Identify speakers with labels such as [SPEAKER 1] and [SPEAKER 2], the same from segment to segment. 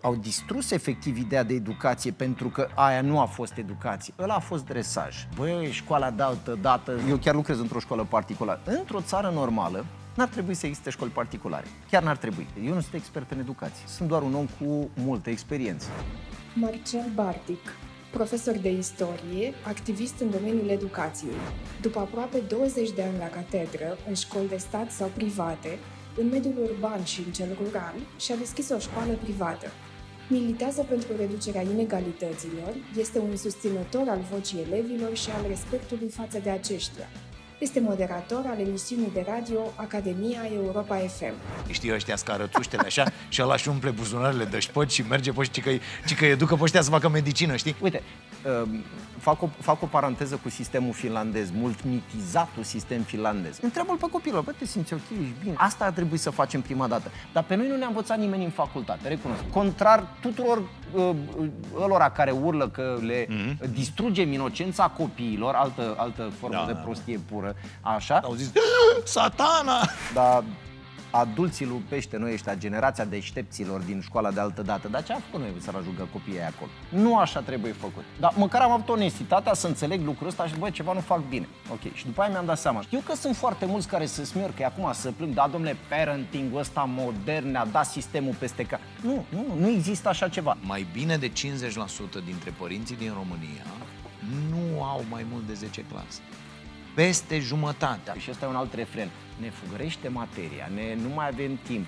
[SPEAKER 1] au distrus efectiv ideea de educație pentru că aia nu a fost educație, ăla a fost dresaj. Băi, școala de altă dată, eu chiar lucrez într-o școală particulară. Într-o țară normală, N-ar trebui să existe școli particulare. Chiar n-ar trebui. Eu nu sunt expert în educație. Sunt doar un om cu multă experiență. Marcel Bartic, profesor de istorie, activist în domeniul educației. După aproape 20 de ani la catedră, în școli de stat sau private, în mediul urban și în cel rural, și-a deschis o școală privată. Militează pentru reducerea inegalităților, este un susținător al vocii elevilor și al respectului față de aceștia, este moderator al emisiunii de radio Academia Europa FM.
[SPEAKER 2] Știi ăștia scară așa și ăla și umple buzunarele de șpăci și merge pe și că ci că educă pe ăștia să facă medicină, știi? Uite, um, fac o, fac
[SPEAKER 1] o paranteză cu sistemul finlandez, mult mitizatul sistem finlandez. Întreabă-l pe copilul, bă, te simți ok, ești bine. Asta ar trebui să facem prima dată. Dar pe noi nu ne-a învățat nimeni în facultate, recunosc. Contrar tuturor uh, care urlă că le mm-hmm. distrugem inocența copiilor, altă, altă formă da, de prostie da. pură, Așa? așa. Au zis, ah, satana! Dar adulții pește, noi ăștia, generația deștepților din școala de altă dată. Dar ce a făcut noi să rajungă copiii acolo? Nu așa trebuie făcut. Dar măcar am avut onestitatea să înțeleg lucrul ăsta și bă, ceva nu fac bine. Ok, și după aia mi-am dat seama. Știu că sunt foarte mulți care se că acum să plâng, da, domnule, parenting ăsta modern ne-a dat sistemul peste ca... Nu, nu, nu există
[SPEAKER 2] așa ceva. Mai bine de 50% dintre părinții din România nu au mai mult de 10 clase peste jumătate Și ăsta e un alt refren. Ne fugărește
[SPEAKER 1] materia, ne, nu mai avem timp.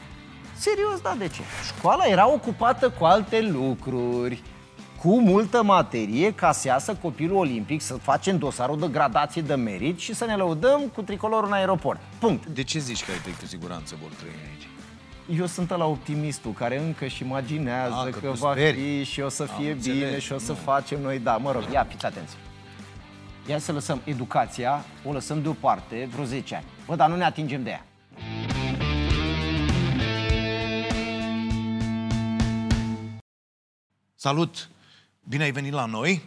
[SPEAKER 1] Serios, da, de ce? Școala era ocupată cu alte lucruri, cu multă materie ca să iasă copilul olimpic, să facem dosarul de gradație de merit și să ne lăudăm cu tricolorul în aeroport. Punct. De ce zici
[SPEAKER 2] că ai trecut siguranță vor trăi aici?
[SPEAKER 1] eu sunt la optimistul care încă și imaginează A, ah, că, că va speri. fi și o să fie Am bine înțeles. și o să nu. facem noi, da, mă rog, ia, fiți atenție. Ia să lăsăm educația, o lăsăm deoparte vreo 10 ani. Bă, dar nu ne atingem de ea.
[SPEAKER 2] Salut! Bine ai venit la noi!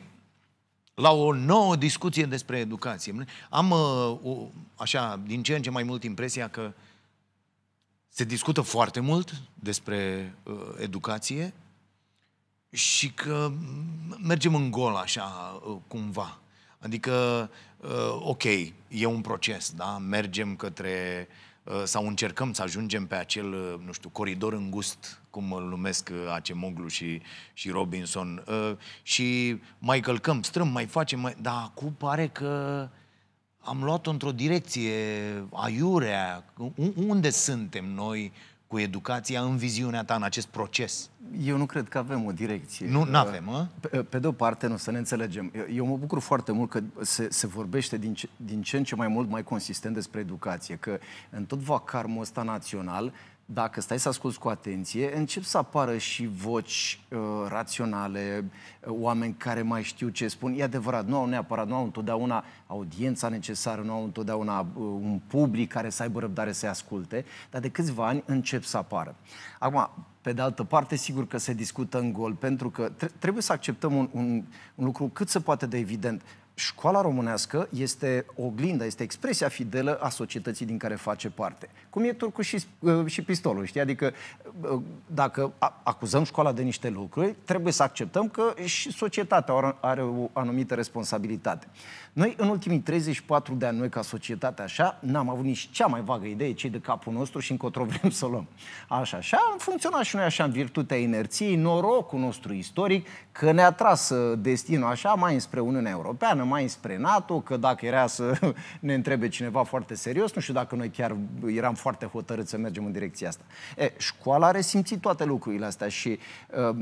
[SPEAKER 2] la o nouă discuție despre educație. Am uh, o, așa, din ce în ce mai mult impresia că se discută foarte mult despre uh, educație și că mergem în gol așa, uh, cumva. Adică, uh, ok, e un proces, da? Mergem către uh, sau încercăm să ajungem pe acel, uh, nu știu, coridor îngust, cum îl numesc Acemoglu și, și Robinson, și mai călcăm, strâm, mai facem, mai... dar acum pare că am luat-o într-o direcție aiurea. Unde suntem noi cu educația în viziunea ta, în acest proces? Eu nu cred că avem o direcție. Nu avem, mă? Pe, pe de o parte, nu, să ne înțelegem. Eu, eu mă bucur
[SPEAKER 1] foarte mult că se, se vorbește din ce, din ce în ce mai mult mai consistent despre educație, că în tot vacarmul ăsta național dacă stai să asculți cu atenție, încep să apară și voci uh, raționale, uh, oameni care mai știu ce spun. E adevărat, nu au neapărat, nu au întotdeauna audiența necesară, nu au întotdeauna uh, un public care să aibă răbdare să-i asculte, dar de câțiva ani încep să apară. Acum, pe de altă parte, sigur că se discută în gol, pentru că tre- trebuie să acceptăm un, un, un lucru cât se poate de evident. Uh, școala românească este oglinda, este expresia fidelă a societății din care face parte. Cum e turcul și, uh, și pistolul, știi? Adică uh, dacă acuzăm școala de niște lucruri, trebuie să acceptăm că și societatea are o anumită responsabilitate. Noi, în ultimii 34 de ani, noi ca societate așa, n-am avut nici cea mai vagă idee cei de capul nostru și încotro vrem să luăm. Așa, așa am funcționat și noi așa în virtutea inerției, norocul nostru istoric, că ne-a tras uh, destinul așa mai înspre Uniunea Europeană, mână mai spre NATO, că dacă era să ne întrebe cineva foarte serios, nu știu dacă noi chiar eram foarte hotărâți să mergem în direcția asta. E, școala a resimțit toate lucrurile astea și uh,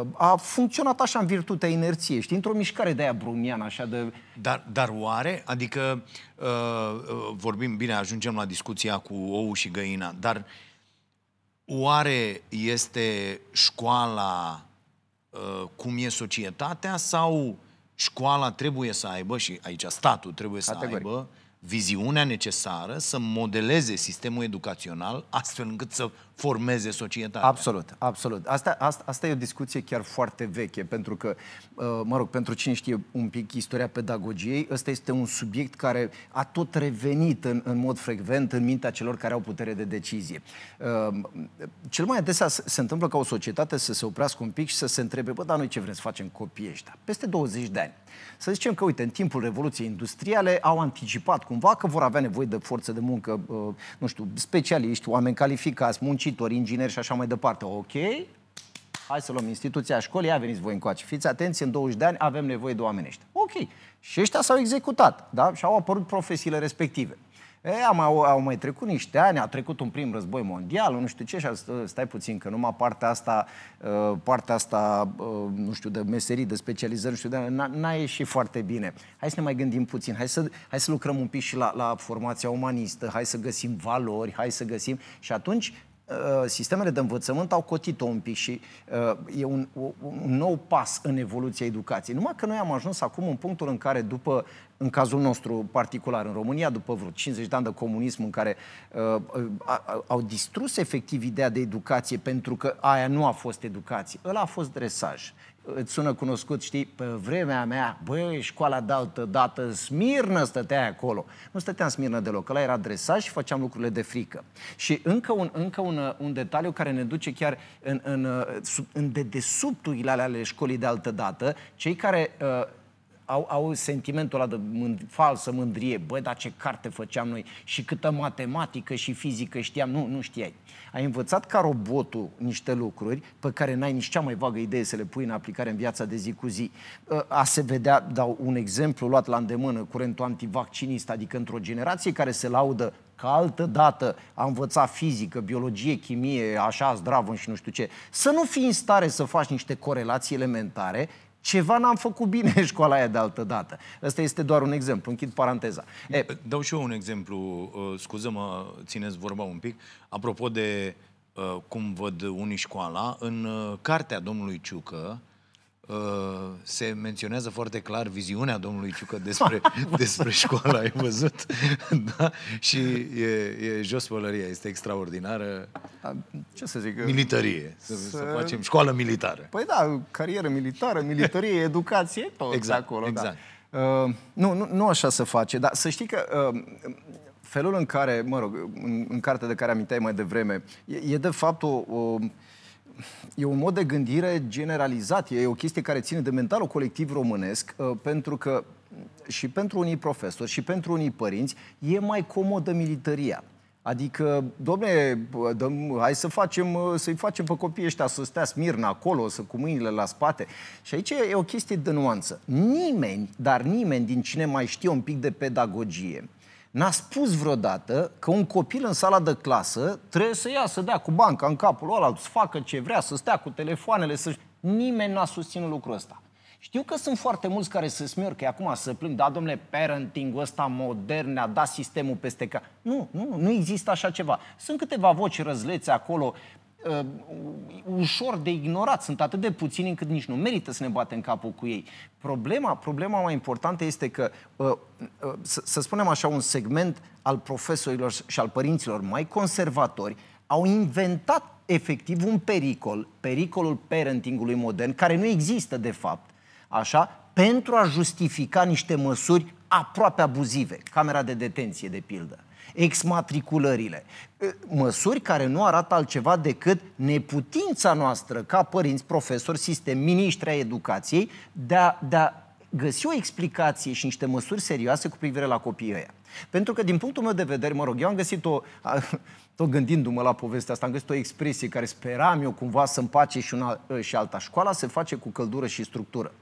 [SPEAKER 1] uh, a funcționat așa în virtutea inerției, știi, într-o mișcare de aia brumiană, așa de...
[SPEAKER 2] Dar, dar oare, adică uh, uh, vorbim, bine, ajungem la discuția cu ou și găina, dar oare este școala uh, cum e societatea sau Școala trebuie să aibă, și aici statul trebuie Categoric. să aibă, viziunea necesară să modeleze sistemul educațional astfel încât să formeze societatea. Absolut,
[SPEAKER 1] absolut. Asta, asta, asta e o discuție chiar foarte veche, pentru că, uh, mă rog, pentru cine știe un pic istoria pedagogiei, ăsta este un subiect care a tot revenit în, în mod frecvent în mintea celor care au putere de decizie. Uh, cel mai adesea se întâmplă ca o societate să se oprească un pic și să se întrebe, bă, dar noi ce vrem să facem copiii ăștia? Peste 20 de ani. Să zicem că, uite, în timpul Revoluției Industriale au anticipat cumva că vor avea nevoie de forță de muncă, uh, nu știu, specialiști, oameni calificați, muncitori, muncitori, ingineri și așa mai departe. Ok, hai să luăm instituția școlii, ia veniți voi încoace. Fiți atenți, în 20 de ani avem nevoie de oameni ăștia. Ok, și ăștia s-au executat, da? Și au apărut profesiile respective. E, au, mai, au mai trecut niște ani, a trecut un prim război mondial, nu știu ce, și ă, stai puțin, că numai partea asta, ă, partea asta ă, nu știu, de meserii, de specializări, nu știu, n-a ieșit foarte bine. Hai să ne mai gândim puțin, hai să, hai să lucrăm un pic și la, la formația umanistă, hai să găsim valori, hai să găsim... Și atunci Uh, sistemele de învățământ au cotit-o un pic și uh, e un, un nou pas în evoluția educației. Numai că noi am ajuns acum în punctul în care după în cazul nostru particular în România, după vreo 50 de ani de comunism în care uh, uh, au distrus efectiv ideea de educație pentru că aia nu a fost educație, ăla a fost dresaj îți sună cunoscut, știi, pe vremea mea, băi, școala de altă dată, Smirnă stătea acolo. Nu stăteam Smirnă deloc, ăla era adresat și făceam lucrurile de frică. Și încă un, încă un, un detaliu care ne duce chiar în, în, sub, în dedesubturile ale, ale școlii de altă dată, cei care uh, au, au sentimentul ăla de mând- falsă mândrie. Băi, dar ce carte făceam noi și câtă matematică și fizică știam. Nu, nu știai. Ai învățat ca robotul niște lucruri pe care n-ai nici cea mai vagă idee să le pui în aplicare în viața de zi cu zi. Ă, a se vedea, dau un exemplu luat la îndemână, curentul antivaccinist, adică într-o generație care se laudă că altă dată a învățat fizică, biologie, chimie, așa, zdravă și nu știu ce, să nu fii în stare să faci niște corelații elementare ceva n-am făcut bine în școala aia de altă dată. Ăsta este
[SPEAKER 2] doar un exemplu, închid paranteza. E... Dau și eu un exemplu, uh, scuză-mă, țineți vorba un pic, apropo de uh, cum văd unii școala, în uh, cartea domnului Ciucă, Uh, se menționează foarte clar viziunea domnului Ciucă despre, despre școală, ai văzut? da? Și e, e jos pălăria, este extraordinară. ce să zic? Militarie, uh, să, să... să facem școală militară.
[SPEAKER 1] Păi da, carieră militară, militarie, educație, tot
[SPEAKER 2] exact, acolo. Da. Exact.
[SPEAKER 1] Da. Uh, nu, nu, nu așa se face, dar să știi că uh, felul în care, mă rog, în, în cartea de care aminteai mai devreme, e, e de fapt o... o uh, e un mod de gândire generalizat, e o chestie care ține de mentalul colectiv românesc, uh, pentru că mm, și pentru unii profesori și pentru unii părinți e mai comodă militaria. Adică, domne, hai să facem, uh, să-i facem pe copiii ăștia să stea smirna acolo, să cu mâinile la spate. Și aici e o chestie de nuanță. Nimeni, dar nimeni din cine mai știe un pic de pedagogie, N-a spus vreodată că un copil în sala de clasă trebuie să ia, să dea cu banca în capul ăla, să facă ce vrea, să stea cu telefoanele, să Nimeni n-a susținut lucrul ăsta. Știu că sunt foarte mulți care se că acum să plâng, da, domnule, parenting ăsta modern a dat sistemul peste ca... Nu, nu, nu există așa ceva. Sunt câteva voci răzlețe acolo uh, ușor de ignorat. Sunt atât de puțini încât nici nu merită să ne batem capul cu ei. Problema, problema mai importantă este că, uh, uh, să, să spunem așa, un segment al profesorilor și al părinților mai conservatori au inventat efectiv un pericol, pericolul parentingului modern, care nu există de fapt, așa, pentru a justifica niște măsuri aproape abuzive. Camera de detenție, de pildă exmatriculările. Ă, măsuri care nu arată altceva decât neputința noastră ca părinți, profesori, sistem, miniștri a educației de a, de a găsi o explicație și niște măsuri serioase cu privire la copiii ăia. Pentru că, din punctul meu de vedere, mă rog, eu am găsit o... Tot gândindu-mă la povestea asta, am găsit o expresie care speram eu cumva să împace și una ă, și alta. Școala se face cu căldură și structură.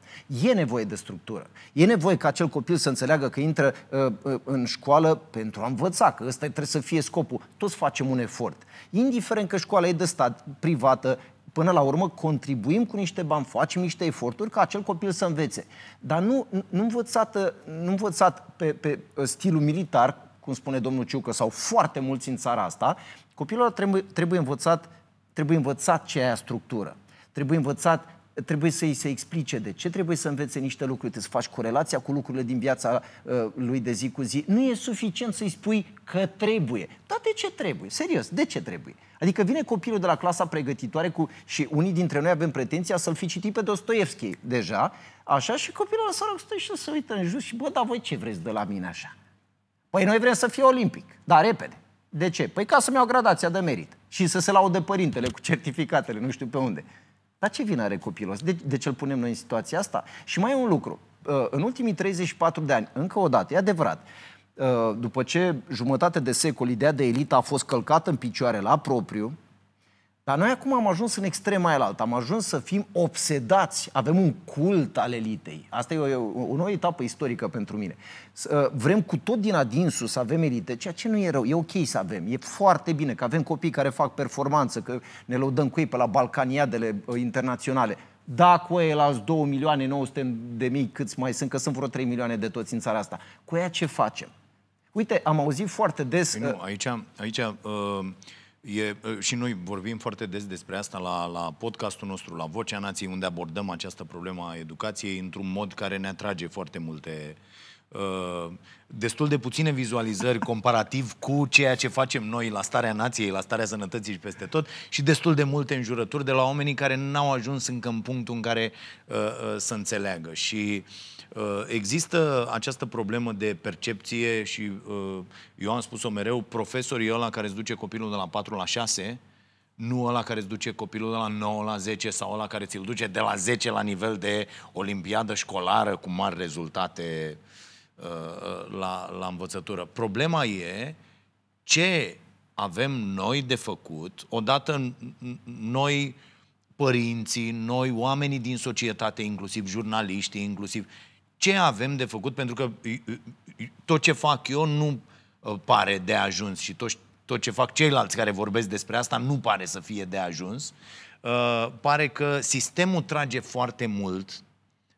[SPEAKER 1] E nevoie de structură. E nevoie ca acel copil să înțeleagă că intră uh, uh, în școală pentru a învăța, că ăsta trebuie să fie scopul. Toți facem un efort. Indiferent că școala e de stat, privată, până la urmă contribuim cu niște bani, facem niște eforturi ca acel copil să învețe. Dar nu, nu, învățat, nu învățat pe, pe stilul militar, cum spune domnul Ciucă, sau foarte mulți în țara asta, copilul trebuie, trebuie, învățat, trebuie învățat ce aia structură. Trebuie învățat trebuie să-i se explice de ce, trebuie să învețe niște lucruri, trebuie să faci corelația cu lucrurile din viața ă, lui de zi cu zi. Nu e suficient să-i spui că trebuie. Dar de ce trebuie? Serios, de ce trebuie? Adică vine copilul de la clasa pregătitoare cu, și unii dintre noi avem pretenția să-l fi citit pe Dostoevski deja, așa, și copilul ăla sărac stă și să se uită în jos și bă, dar voi ce vreți de la mine așa? Păi noi vrem să fie olimpic, dar repede. De ce? Păi ca să-mi iau gradația de merit și să se laude părintele cu certificatele, nu știu pe unde. Dar ce vină are copilul ăsta? De, de ce îl punem noi în situația asta? Și mai e un lucru. Uh, în ultimii 34 de ani, încă o dată, e adevărat, uh, după ce jumătate de secol ideea de elită a fost călcată în picioare la propriu, dar noi acum am ajuns în extrema aia alta, am ajuns să fim obsedați, avem un cult al elitei. Asta e o, o, o nouă etapă istorică pentru mine. Uh, vrem cu tot din adinsul să avem elite, ceea ce nu e rău, e ok să avem, e foarte bine că avem copii care fac performanță, că ne lăudăm cu ei pe la balcaniadele uh, internaționale. Da, cu ei la 2 milioane 900 de mii, câți mai sunt, că sunt vreo 3 milioane de toți în țara asta. Cu ea ce facem? Uite, am auzit foarte
[SPEAKER 2] des... Păi nu, uh, aici, aici uh E, și noi vorbim foarte des despre asta la, la podcastul nostru, la Vocea Nației, unde abordăm această problemă a educației într-un mod care ne atrage foarte multe Uh, destul de puține vizualizări comparativ cu ceea ce facem noi la starea nației, la starea sănătății și peste tot și destul de multe înjurături de la oamenii care n-au ajuns încă în punctul în care uh, uh, să înțeleagă. Și Uh, există această problemă de percepție și uh, eu am spus-o mereu, profesorii ăla care îți duce copilul de la 4 la 6, nu ăla care îți duce copilul de la 9 la 10 sau ăla care ți-l duce de la 10 la nivel de olimpiadă școlară cu mari rezultate uh, la, la învățătură. Problema e ce avem noi de făcut, odată noi părinții, noi oamenii din societate, inclusiv jurnaliștii, inclusiv ce avem de făcut, pentru că tot ce fac eu nu uh, pare de ajuns și tot, tot ce fac ceilalți care vorbesc despre asta nu pare să fie de ajuns. Uh, pare că sistemul trage foarte mult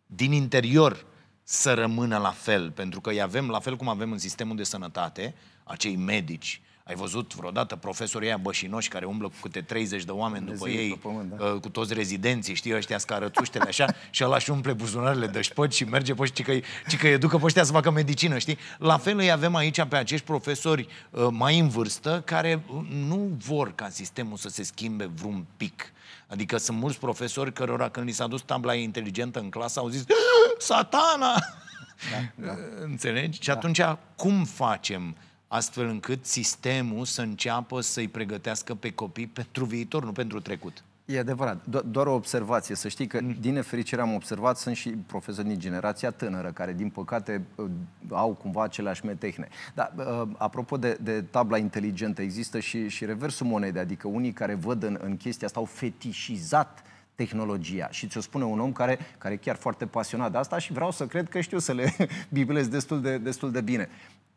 [SPEAKER 2] din interior să rămână la fel, pentru că îi avem, la fel cum avem în sistemul de sănătate, acei medici ai văzut vreodată profesorii ăia bășinoși care umblă cu câte 30 de oameni Dumnezeu după ei, pământ, da. Uh, cu toți rezidenții, știi, ăștia scarățuștele așa, și ăla și umple buzunarele de șpăci și merge pe ăștia, ci că educă pe ăștia să facă medicină, știi? La fel îi avem aici pe acești profesori uh, mai în vârstă care uh, nu vor ca sistemul să se schimbe vreun pic. Adică sunt mulți profesori cărora când li s-a dus tabla inteligentă în clasă au zis satana! Da, da. Înțelegi? Și da. atunci cum facem? astfel încât sistemul să înceapă să-i pregătească pe copii pentru viitor, nu pentru trecut.
[SPEAKER 1] E adevărat. Do- doar o observație. Să știi că, mm. din nefericire, am observat, sunt și profesori din generația tânără, care, din păcate, uh, au cumva aceleași metehne. Dar, uh, apropo de, de tabla inteligentă, există și, și reversul monedei, adică unii care văd în, în chestia asta au fetișizat tehnologia. Și ți-o spune un om care, care e chiar foarte pasionat de asta și vreau să cred că știu să le biblez destul de, destul de bine.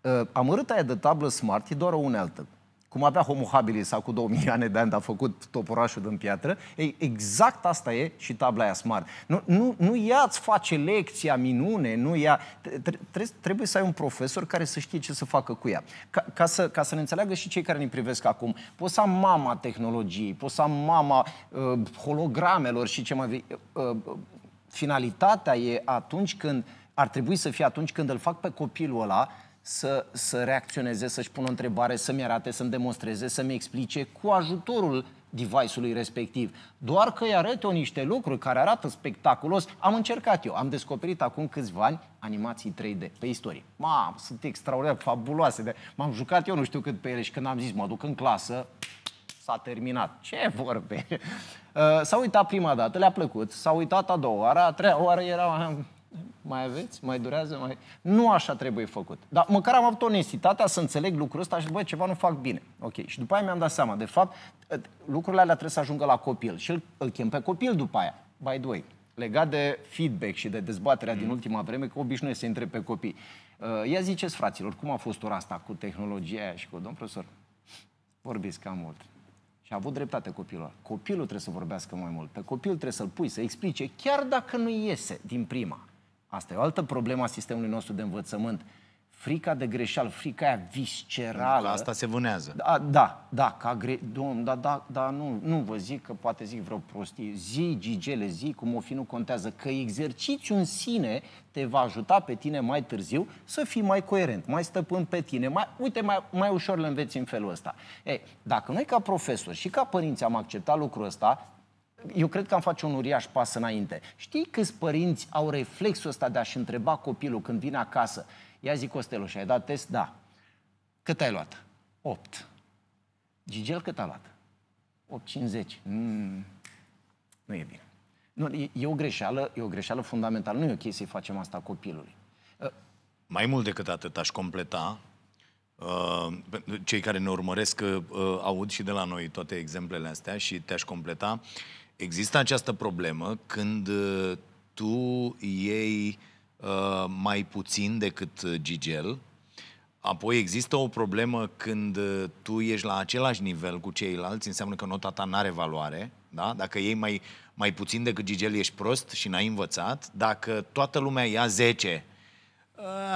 [SPEAKER 1] Ă, amărâta aia de tablă smart e doar o unealtă. Cum avea Homo habilis acum 2 milioane de ani, a făcut toporașul din piatră, ei, exact asta e și tabla aia smart. Nu, nu, nu ea îți face lecția minune, nu ea... Trebuie, trebuie să ai un profesor care să știe ce să facă cu ea. Ca, ca, să, ca să ne înțeleagă și cei care ne privesc acum, poți să am mama tehnologiei, poți să am mama uh, hologramelor și ce mai vei... Uh, finalitatea e atunci când ar trebui să fie atunci când îl fac pe copilul ăla să, să reacționeze, să-și pună o întrebare, să-mi arate, să-mi demonstreze, să-mi explice cu ajutorul device-ului respectiv. Doar că îi arăt eu niște lucruri care arată spectaculos. Am încercat eu, am descoperit acum câțiva ani animații 3D pe istorie. Ma, sunt extraordinar, fabuloase. De... M-am jucat eu nu știu cât pe ele și când am zis mă duc în clasă, s-a terminat. Ce vorbe? Uh, s-a uitat prima dată, le-a plăcut, s-a uitat a doua oară, a treia oară era mai aveți? Mai durează? Mai... Nu așa trebuie făcut. Dar măcar am avut onestitatea să înțeleg lucrul ăsta și, băi, ceva nu fac bine. Ok. Și după aia mi-am dat seama. De fapt, ă, lucrurile alea trebuie să ajungă la copil. Și îl, îl chem pe copil după aia. By the way, legat de feedback și de dezbaterea mm. din ultima vreme, că obișnuiesc să intre pe copii. Uh, ia ziceți, fraților, cum a fost ora asta cu tehnologia aia și cu domnul profesor? Vorbiți cam mult. Și a avut dreptate copilul. Copilul trebuie să vorbească mai mult. Pe copil trebuie să-l pui, să explice, chiar dacă nu iese din prima. Asta e o altă problemă a sistemului nostru de învățământ. Frica de greșeală, frica aia viscerală. asta se vânează. Da, da, da, ca gre... Domn, da, da, da, nu, nu vă zic că poate zic vreo prostie. Zi, gigele, zi, cum o fi, nu contează. Că exercițiul în sine te va ajuta pe tine mai târziu să fii mai coerent, mai stăpân pe tine. Mai, uite, mai, mai ușor le înveți în felul ăsta. Ei, dacă noi ca profesori și ca părinți am acceptat lucrul ăsta, eu cred că am face un uriaș pas înainte. Știi câți părinți au reflexul ăsta de a-și întreba copilul când vine acasă? Ia zic Costelu, și ai dat test? Da. Cât ai luat? 8. Gigel cât a luat? 8,50. Mm, nu e bine. Nu, e, e, o greșeală, e o greșeală fundamentală. Nu e ok să-i facem asta copilului.
[SPEAKER 2] Ă, Mai mult decât atât, aș completa ă, cei care ne urmăresc ă, aud și de la noi toate exemplele astea și te-aș completa Există această problemă când uh, tu iei uh, mai puțin decât uh, Gigel, apoi există o problemă când uh, tu ești la același nivel cu ceilalți, înseamnă că nota ta nu are valoare, da? Dacă iei mai, mai puțin decât Gigel, ești prost și n-ai învățat. Dacă toată lumea ia 10,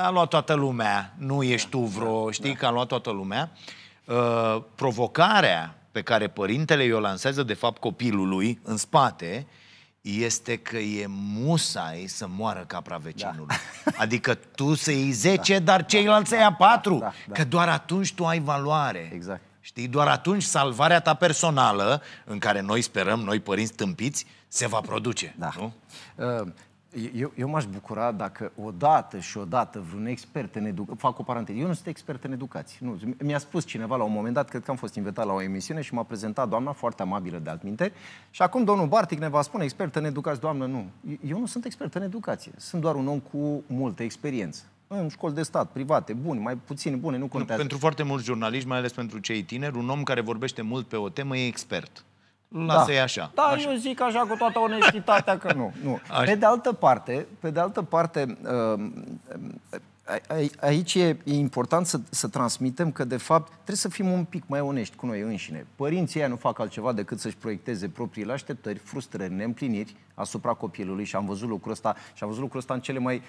[SPEAKER 2] a luat toată lumea, nu ești tu vreo, da, știi da. că a luat toată lumea. Uh, provocarea pe care părintele i-o lansează de fapt copilului în spate este că e musai să moară capra da. vecinului. Da. Adică tu să iei 10, da. dar ceilalți da. să ia 4. Da. Da. Da. Că doar atunci tu ai valoare. Exact. Știi? Doar atunci salvarea ta personală, în care noi sperăm, noi părinți tâmpiți, se va produce. Da. Nu?
[SPEAKER 1] Uh, eu, eu m-aș bucura dacă odată și odată vreun expert în educație, fac o paranteză, eu nu sunt expert în educație. Nu. Mi-a spus cineva la un moment dat, cred că am fost invitat la o emisiune și m-a prezentat doamna foarte amabilă de altminte și acum domnul Bartic ne va spune expert în educație, doamnă, nu. Eu nu sunt expert în educație, sunt doar un om cu multă experiență în școli de stat, private, buni, mai puțini bune, nu contează. pentru
[SPEAKER 2] foarte mulți jurnaliști, mai ales pentru cei tineri, un om care vorbește mult pe o temă e expert. Da. Lasă i așa. Da, așa.
[SPEAKER 1] eu zic așa cu toată onestitatea că nu. nu. Pe de altă parte, pe de altă parte um, aici e, e important să, să transmitem că, de fapt, trebuie să fim un pic mai onești cu noi înșine. Părinții ei nu fac altceva decât să-și proiecteze propriile așteptări, frustrări, neîmpliniri asupra copilului și am văzut lucrul ăsta și am văzut lucrul ăsta în cele mai uh,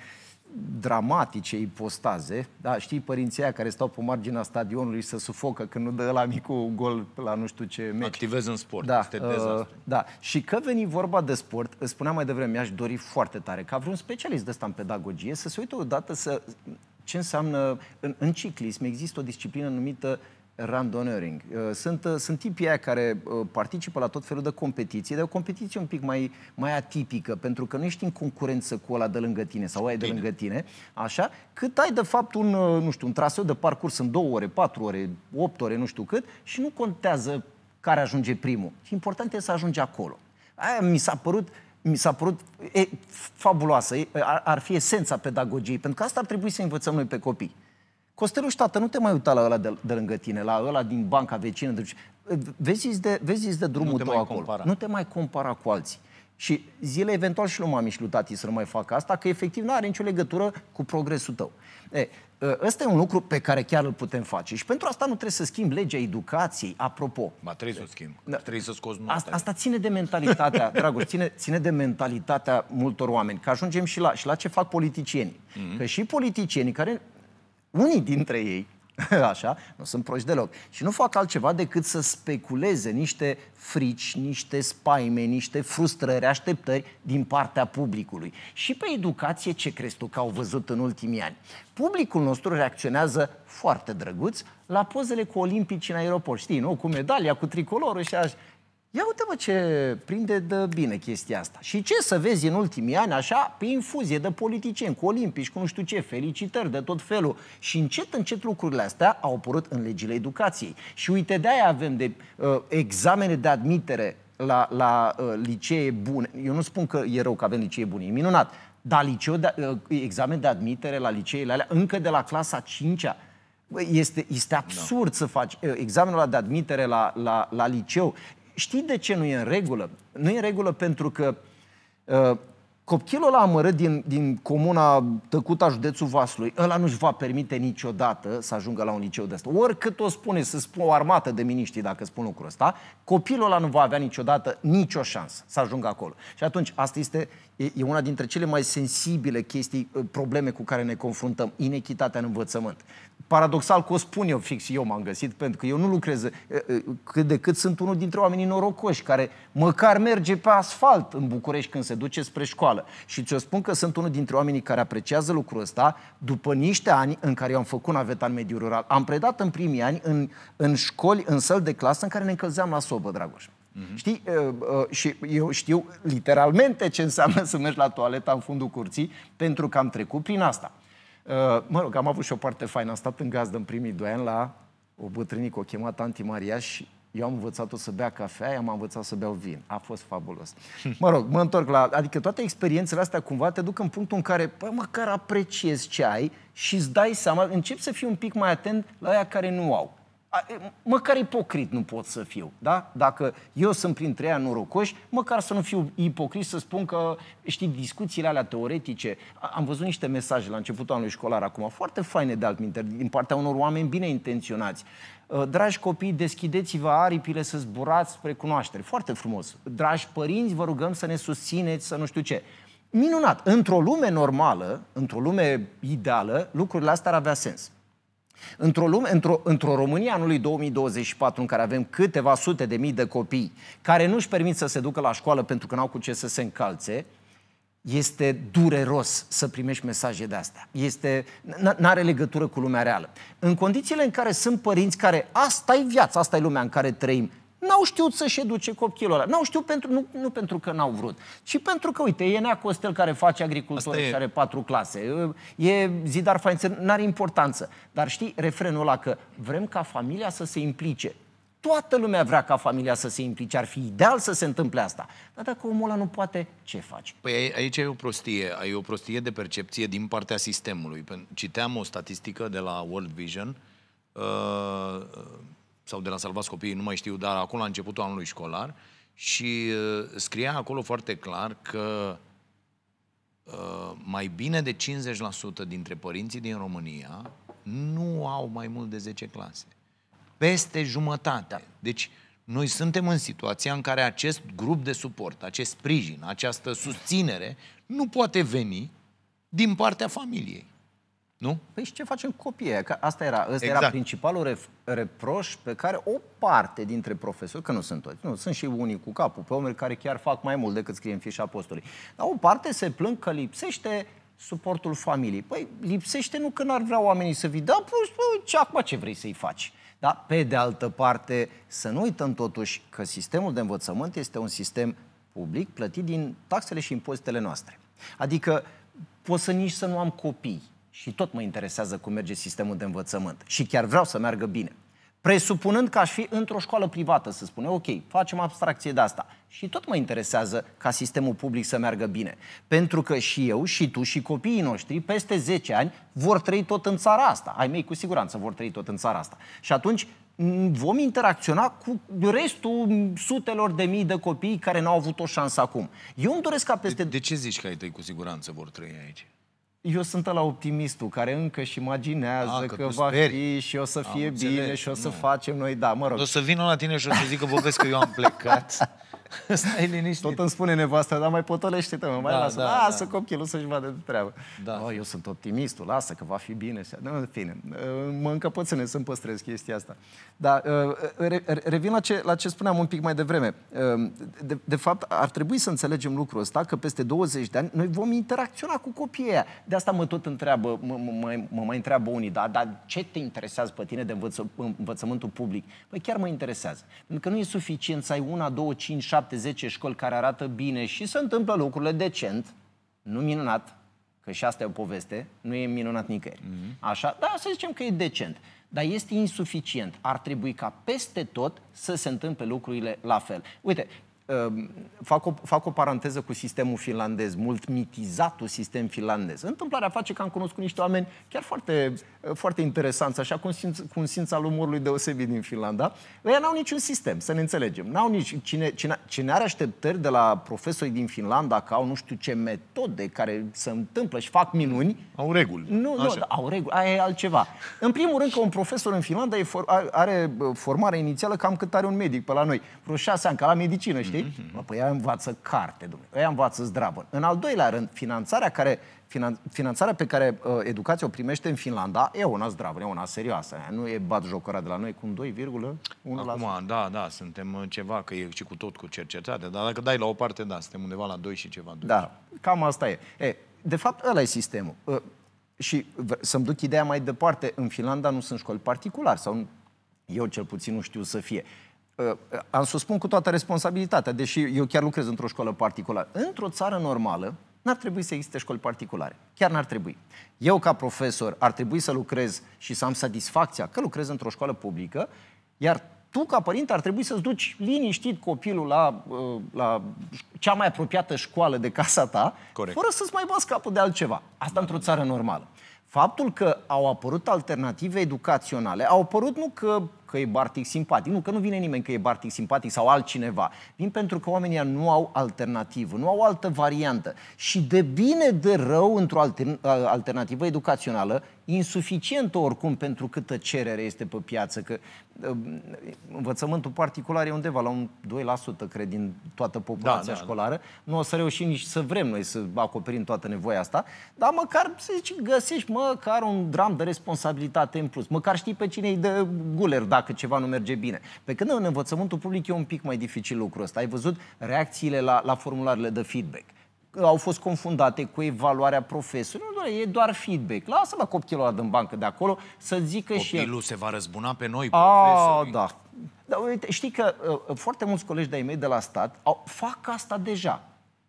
[SPEAKER 1] dramatice ipostaze. Da, știi părinții aia care stau pe marginea stadionului să sufocă când nu dă la micul gol la nu știu ce meci. Activez în sport. Da, este uh, da. Și că veni vorba de sport, îți spuneam mai devreme, mi-aș dori foarte tare ca vreun specialist de ăsta în pedagogie să se uite odată să ce înseamnă în, în ciclism există o disciplină numită randoneuring. Uh, sunt, uh, sunt tipii aia care uh, participă la tot felul de competiții, dar o competiție un pic mai, mai atipică, pentru că nu ești în concurență cu ăla de lângă tine sau ai de lângă tine, așa, cât ai de fapt un, nu știu, un traseu de parcurs în două ore, patru ore, opt ore, nu știu cât, și nu contează care ajunge primul. Și important e să ajungi acolo. Aia mi s-a părut mi s-a părut e, fabuloasă, e, ar, ar fi esența pedagogiei, pentru că asta ar trebui să învățăm noi pe copii. Costelul, tată, nu te mai uita la ăla de, de lângă tine, la ăla din banca vecină. Deci, vezi de, vezi de drumul nu tău acolo. Compara. Nu te mai compara cu alții. Și zile eventual și lui mami și lui tati să nu mai facă asta, că efectiv nu are nicio legătură cu progresul tău. E, ă, ăsta e un lucru pe care chiar îl putem face. Și pentru asta nu trebuie să schimbi legea educației, apropo. Ma trebuie să schimb. Da. Trebuie să scoți Asta, asta ține de mentalitatea, dragul, ține, ține de mentalitatea multor oameni. Că ajungem și la, și la ce fac politicienii. Mm-hmm. Că și politicienii care unii dintre ei, așa, nu sunt proști deloc. Și nu fac altceva decât să speculeze niște frici, niște spaime, niște frustrări, așteptări din partea publicului. Și pe educație, ce crezi tu că au văzut în ultimii ani? Publicul nostru reacționează foarte drăguț la pozele cu olimpici în aeroport. Știi, nu? Cu medalia, cu tricolorul și așa. Ia uite-mă ce prinde de bine chestia asta. Și ce să vezi în ultimii ani așa, pe infuzie de politicieni, cu olimpici, cu nu știu ce, felicitări de tot felul. Și încet, încet lucrurile astea au apărut în legile educației. Și uite, de-aia avem de uh, examene de admitere la, la uh, licee bune. Eu nu spun că e rău că avem licee bune, e minunat. Dar liceu de, uh, examen de admitere la liceele alea, încă de la clasa 5-a, este, este absurd da. să faci uh, examenul de admitere la, la, la liceu. Știi de ce nu e în regulă? Nu e în regulă pentru că uh, copilul ăla amărât din, din comuna tăcuta județul Vaslui, ăla nu-și va permite niciodată să ajungă la un liceu de asta. Oricât o spune, să spun o armată de miniștri dacă spun lucrul ăsta, copilul ăla nu va avea niciodată nicio șansă să ajungă acolo. Și atunci, asta este e, e una dintre cele mai sensibile chestii, uh, probleme cu care ne confruntăm, inechitatea în învățământ. Paradoxal că o spun eu fix, eu m-am găsit, pentru că eu nu lucrez eh, eh, cât de cât sunt unul dintre oamenii norocoși, care măcar merge pe asfalt în București când se duce spre școală. Și ți-o spun că sunt unul dintre oamenii care apreciază lucrul ăsta după niște ani în care eu am făcut naveta în mediul rural. Am predat în primii ani în, în școli, în săl de clasă în care ne încălzeam la sobă, Dragoș. Mm-hmm. Știi? Uh, uh, și eu știu literalmente ce înseamnă să mergi la toaleta în fundul curții, pentru că am trecut prin asta. Mă rog, am avut și o parte faină. Am stat în gazdă în primii doi ani la o bătrânică, o chemat Tanti Maria și eu am învățat-o să bea cafea, i am învățat să beau vin. A fost fabulos. Mă rog, mă întorc la... Adică toate experiențele astea cumva te duc în punctul în care, păi, măcar apreciezi ce ai și îți dai seama, începi să fii un pic mai atent la aia care nu au măcar ipocrit nu pot să fiu, da? Dacă eu sunt printre ea norocoși, măcar să nu fiu ipocrit să spun că, știi, discuțiile alea teoretice, am văzut niște mesaje la începutul anului școlar acum, foarte faine de altminte, din partea unor oameni bine intenționați. Ă, dragi copii, deschideți-vă aripile să zburați spre cunoaștere. Foarte frumos. Dragi părinți, vă rugăm să ne susțineți, să nu știu ce. Minunat. Într-o lume normală, într-o lume ideală, lucrurile astea ar avea sens. Într-o, lume, într-o, într-o România anului 2024, în care avem câteva sute de mii de copii care nu-și permit să se ducă la școală pentru că n-au cu ce să se încalțe, este dureros să primești mesaje de astea. Este, n-are legătură cu lumea reală. În condițiile în care sunt părinți care asta e viața, asta e lumea în care trăim, n-au știut să-și educe copilul ăla. N-au știut pentru, nu, nu pentru că n-au vrut, ci pentru că, uite, e Nea Costel care face agricultură și are patru clase, e Zidar faință, n-are importanță. Dar știi refrenul ăla că vrem ca familia să se implice. Toată lumea vrea ca familia să se implice, ar fi ideal să se întâmple asta. Dar dacă omul ăla nu poate, ce faci?
[SPEAKER 2] Păi aici e o prostie, ai o prostie de percepție din partea sistemului. Păi, citeam o statistică de la World Vision, uh sau de la Salvați Copiii, nu mai știu, dar acolo la începutul anului școlar și uh, scria acolo foarte clar că uh, mai bine de 50% dintre părinții din România nu au mai mult de 10 clase. Peste jumătate. Da. Deci, noi suntem în situația în care acest grup de suport, acest sprijin, această susținere nu poate veni din partea familiei. Nu? Păi și ce
[SPEAKER 1] facem copiii Că asta era, asta exact. era principalul re- reproș pe care o parte dintre profesori, că nu sunt toți, nu, sunt și unii cu capul pe omeri care chiar fac mai mult decât scrie în fișa postului, dar o parte se plâng că lipsește suportul familiei. Păi lipsește nu că n-ar vrea oamenii să vii, dar pus și ce acum ce vrei să-i faci? Dar pe de altă parte, să nu uităm totuși că sistemul de învățământ este un sistem public plătit din taxele și impozitele noastre. Adică poți să nici să nu am copii, și tot mă interesează cum merge sistemul de învățământ și chiar vreau să meargă bine. Presupunând că aș fi într-o școală privată, să spune, ok, facem abstracție de asta. Și tot mă interesează ca sistemul public să meargă bine. Pentru că și eu, și tu, și copiii noștri, peste 10 ani, vor trăi tot în țara asta. Ai mei, cu siguranță, vor trăi tot în țara asta. Și atunci vom interacționa cu restul sutelor de mii de copii care n-au avut o șansă acum. Eu îmi doresc ca peste... De, de
[SPEAKER 2] ce zici că ai tăi cu siguranță vor trăi aici?
[SPEAKER 1] eu sunt la optimistul care încă își imaginează A, ah, că, că va speri.
[SPEAKER 2] fi și o să fie Am bine înțeles. și o să nu. facem noi, da, mă rog. O să vină la tine și o
[SPEAKER 1] să că vă că eu am plecat. Stai liniștit. Tot îmi spune nevastă, dar mai potolește-te, mă, mai da, lasă, da, lasă da. copilul să-și vadă de treabă. Da. Oh, eu sunt optimistul, lasă că va fi bine. Nu, în fine, mă încăpățâne să-mi păstrez chestia asta. Dar uh, uh, revin la ce, la ce spuneam un pic mai devreme. Uh, de, de fapt, ar trebui să înțelegem lucrul ăsta, că peste 20 de ani noi vom interacționa cu copiii aia. De asta mă tot întreabă, mă, mă, mă mai întreabă unii, da, dar ce te interesează pe tine de învăță, învățământul public? Păi chiar mă interesează. Pentru că nu e suficient să ai una, două, cinci, șapte 7-10 școli care arată bine și se întâmplă lucrurile decent, nu minunat, că și asta e o poveste, nu e minunat nicăieri. Mm-hmm. Așa, da, să zicem că e decent, dar este insuficient. Ar trebui ca peste tot să se întâmple lucrurile la fel. Uite, Ehm, fac o, fac o paranteză cu sistemul finlandez, mult mitizatul sistem finlandez. Întâmplarea face că am cunoscut niște oameni chiar foarte, eh, foarte interesanți, așa, cu un simț, cu un simț al umorului deosebit din Finlanda. Ei n-au niciun sistem, să ne înțelegem. N-au nici, cine, cine, cine are așteptări de la profesorii din Finlanda că au nu știu ce metode care se întâmplă și fac minuni... Au reguli. Nu, nu au reguli, aia e altceva. În primul rând că un profesor în Finlanda e for, are formare inițială cam cât are un medic pe la noi. Vreo șase ani, ca la medicină, știi? știi? Uh-huh. Bă, păi ea învață carte, domnule. Ea învață zdravă. În al doilea rând, finanțarea, care, finan, finanțarea pe care uh, educația o primește în Finlanda e
[SPEAKER 2] una zdravă, e una serioasă. nu e bat jocora de la noi cu 2,1%. Acum, da, da, suntem uh, ceva, că e și cu tot cu cercetate. dar dacă dai la o parte, da, suntem undeva la 2 și ceva. 2. Da,
[SPEAKER 1] cam asta e. e. De fapt, ăla e sistemul. Uh, și să-mi duc ideea mai departe, în Finlanda nu sunt școli particulari sau eu cel puțin nu știu să fie am să spun cu toată responsabilitatea, deși eu chiar lucrez într-o școală particulară. Într-o țară normală, n-ar trebui să existe școli particulare. Chiar n-ar trebui. Eu, ca profesor, ar trebui să lucrez și să am satisfacția că lucrez într-o școală publică, iar tu, ca părinte, ar trebui să-ți duci liniștit copilul la, uh, la cea mai apropiată școală de casa ta, Corect. fără să-ți mai bați capul de altceva. Asta într-o țară normală. Faptul că au apărut alternative educaționale, au apărut nu că că e Bartic simpatic. Nu, că nu vine nimeni că e Bartic simpatic sau altcineva. Vin pentru că oamenii nu au alternativă, nu au altă variantă. Și de bine, de rău, într-o alternativă educațională, insuficientă oricum pentru câtă cerere este pe piață, că um, învățământul particular e undeva la un 2%, cred, din toată da, populația da, da. școlară. Da. Nu o să reușim nici să vrem noi să acoperim toată nevoia asta, dar măcar, să zici, găsești măcar un dram de responsabilitate în plus. Măcar știi pe cine e de guler, dacă dacă ceva nu merge bine. Pe când în învățământul public e un pic mai dificil lucrul ăsta. Ai văzut reacțiile la, la formularele de feedback au fost confundate cu evaluarea profesorilor. Nu, e doar feedback. Lasă-mă copilul ăla din bancă de acolo să zică Copilul și el.
[SPEAKER 2] Copilul se va răzbuna pe noi,
[SPEAKER 1] profesorii. da. Da, uite, știi că uh, uh, foarte mulți colegi de-ai mei de la stat au, fac asta deja.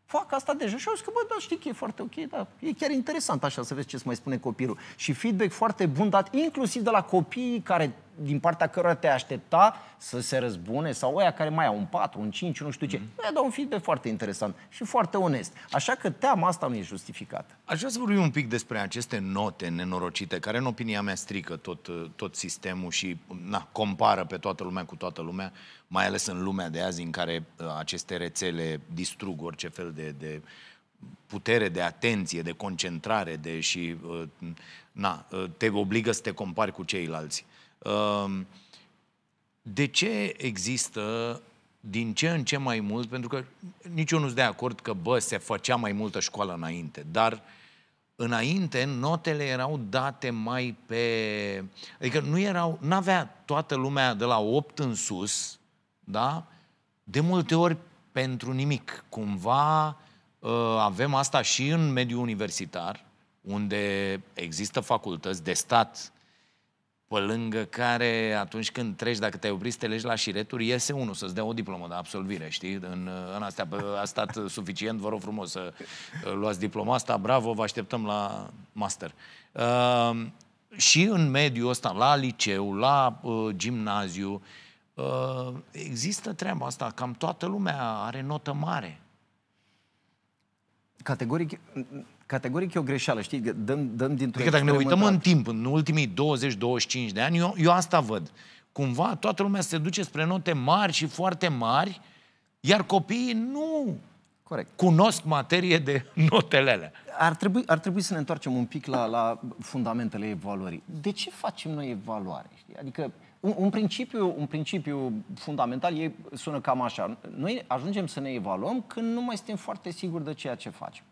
[SPEAKER 1] Fac asta deja și au zis că, bă, da, știi că e foarte ok, da, e chiar interesant așa să vezi ce îți mai spune copilul. Și feedback foarte bun dat, inclusiv de la copiii care din partea cărora te aștepta să se răzbune sau oia care mai au un 4, un 5, nu știu ce. Mm-hmm. Aia dau un feedback foarte interesant și foarte onest. Așa că
[SPEAKER 2] teama asta nu e justificată. Aș vrea să vorbim un pic despre aceste note nenorocite, care în opinia mea strică tot, tot sistemul și na, compară pe toată lumea cu toată lumea, mai ales în lumea de azi în care uh, aceste rețele distrug orice fel de, de putere de atenție, de concentrare de și uh, na, uh, te obligă să te compari cu ceilalți. De ce există din ce în ce mai mult, pentru că nici eu nu de acord că, bă, se făcea mai multă școală înainte, dar înainte notele erau date mai pe... Adică nu erau... N-avea toată lumea de la 8 în sus, da? De multe ori pentru nimic. Cumva ă, avem asta și în mediul universitar, unde există facultăți de stat pe lângă care atunci când treci, dacă te-ai oprit te legi la șireturi, iese unul să-ți dea o diplomă de absolvire, știi? În, în astea a stat suficient, vă rog frumos să luați diploma asta, bravo, vă așteptăm la master. Uh, și în mediul ăsta, la liceu, la uh, gimnaziu, uh, există treaba asta, cam toată lumea are notă mare. Categoric, Categoric e o
[SPEAKER 1] greșeală, știi? Dăm, dăm dintr-o adică dacă ne uităm în
[SPEAKER 2] timp, în ultimii 20-25 de ani, eu, eu asta văd. Cumva toată lumea se duce spre note mari și foarte mari, iar copiii nu Corect. cunosc materie de notele alea.
[SPEAKER 1] Ar trebui, ar trebui să ne întoarcem un pic la, la fundamentele evaluării. De ce facem noi evaluare? Știi? Adică un, un, principiu, un principiu fundamental e, sună cam așa. Noi ajungem să ne evaluăm când nu mai suntem foarte siguri de ceea ce facem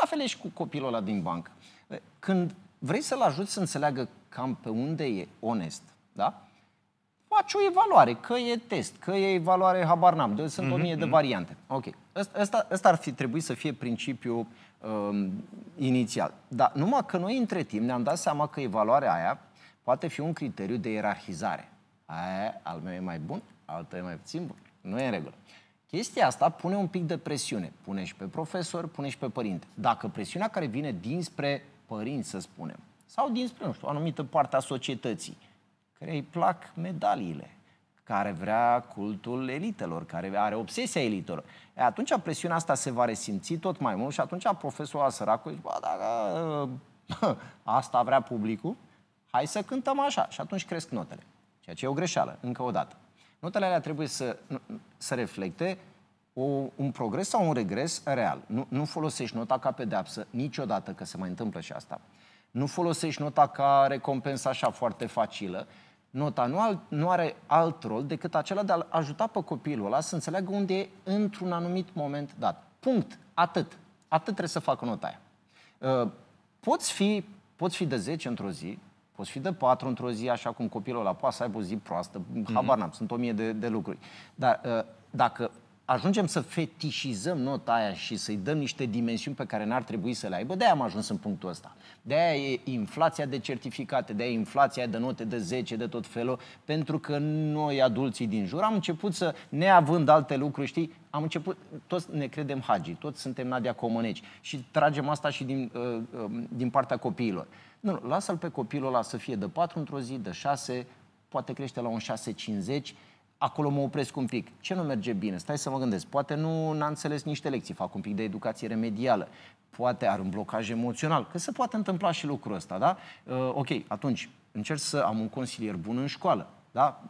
[SPEAKER 1] la fel e și cu copilul ăla din bancă. Când vrei să-l ajuți să înțeleagă cam pe unde e onest, da? faci o evaluare, că e test, că e evaluare, habar n-am, de, sunt mm-hmm, o mie mhm, de mhm. variante. Ok, asta, asta ar fi trebuit să fie principiul um, inițial. Dar numai că noi între timp ne-am dat seama că evaluarea aia poate fi un criteriu de ierarhizare. Aia, al meu e mai bun, al tău e mai puțin bun. Nu e în regulă. Chestia asta pune un pic de presiune. Pune și pe profesor, pune și pe părinte. Dacă presiunea care vine dinspre părinți, să spunem, sau dinspre, nu știu, o anumită parte a societății, care îi plac medaliile, care vrea cultul elitelor, care are obsesia elitelor. E, atunci presiunea asta se va resimți tot mai mult și atunci profesorul al săracului zice, bă, dacă asta vrea publicul, hai să cântăm așa. Și atunci cresc notele. Ceea ce e o greșeală, încă o dată. Notele alea trebuie să, să reflecte o, un progres sau un regres real. Nu, nu folosești nota ca pedeapsă niciodată, că se mai întâmplă și asta. Nu folosești nota ca recompensă așa foarte facilă. Nota nu, al, nu are alt rol decât acela de a ajuta pe copilul ăla să înțeleagă unde e într-un anumit moment dat. Punct. Atât. Atât trebuie să facă nota aia. Ă, poți fi, poți fi de 10 într-o zi, Poți fi de patru într-o zi, așa cum copilul la poate să aibă o zi proastă, mm-hmm. habar n-am, sunt o mie de, de lucruri. Dar ă, dacă ajungem să fetișizăm nota aia și să-i dăm niște dimensiuni pe care n-ar trebui să le aibă, de-aia am ajuns în punctul ăsta. De-aia e inflația de certificate, de-aia e inflația de note de 10, de tot felul, pentru că noi, adulții din jur, am început să, neavând alte lucruri, știi, am început, toți ne credem hagi, toți suntem Nadia Comăneci și tragem asta și din, ă, ă, din partea copiilor. Nu, nu lasă-l pe copilul ăla să fie de 4 într-o zi, de 6, poate crește la un 6,50, acolo mă opresc un pic. Ce nu merge bine? Stai să mă gândesc. Poate nu n-am înțeles niște lecții, fac un pic de educație remedială. Poate are un blocaj emoțional, că se poate întâmpla și lucrul ăsta, da? Uh, ok, atunci încerc să am un consilier bun în școală, da?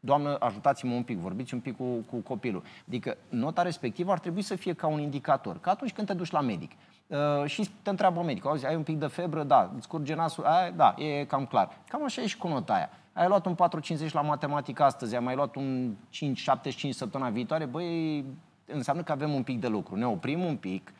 [SPEAKER 1] Doamnă, ajutați-mă un pic, vorbiți un pic cu, cu copilul. Adică nota respectivă ar trebui să fie ca un indicator, ca atunci când te duci la medic. Uh, și te întreabă medicul, auzi, ai un pic de febră? Da. Îți curge nasul? Aia? Da, e cam clar. Cam așa e și cu nota aia. Ai luat un 4,50 la matematică astăzi, ai mai luat un 5,75 săptămâna viitoare, băi, înseamnă că avem un pic de lucru. Ne oprim un pic,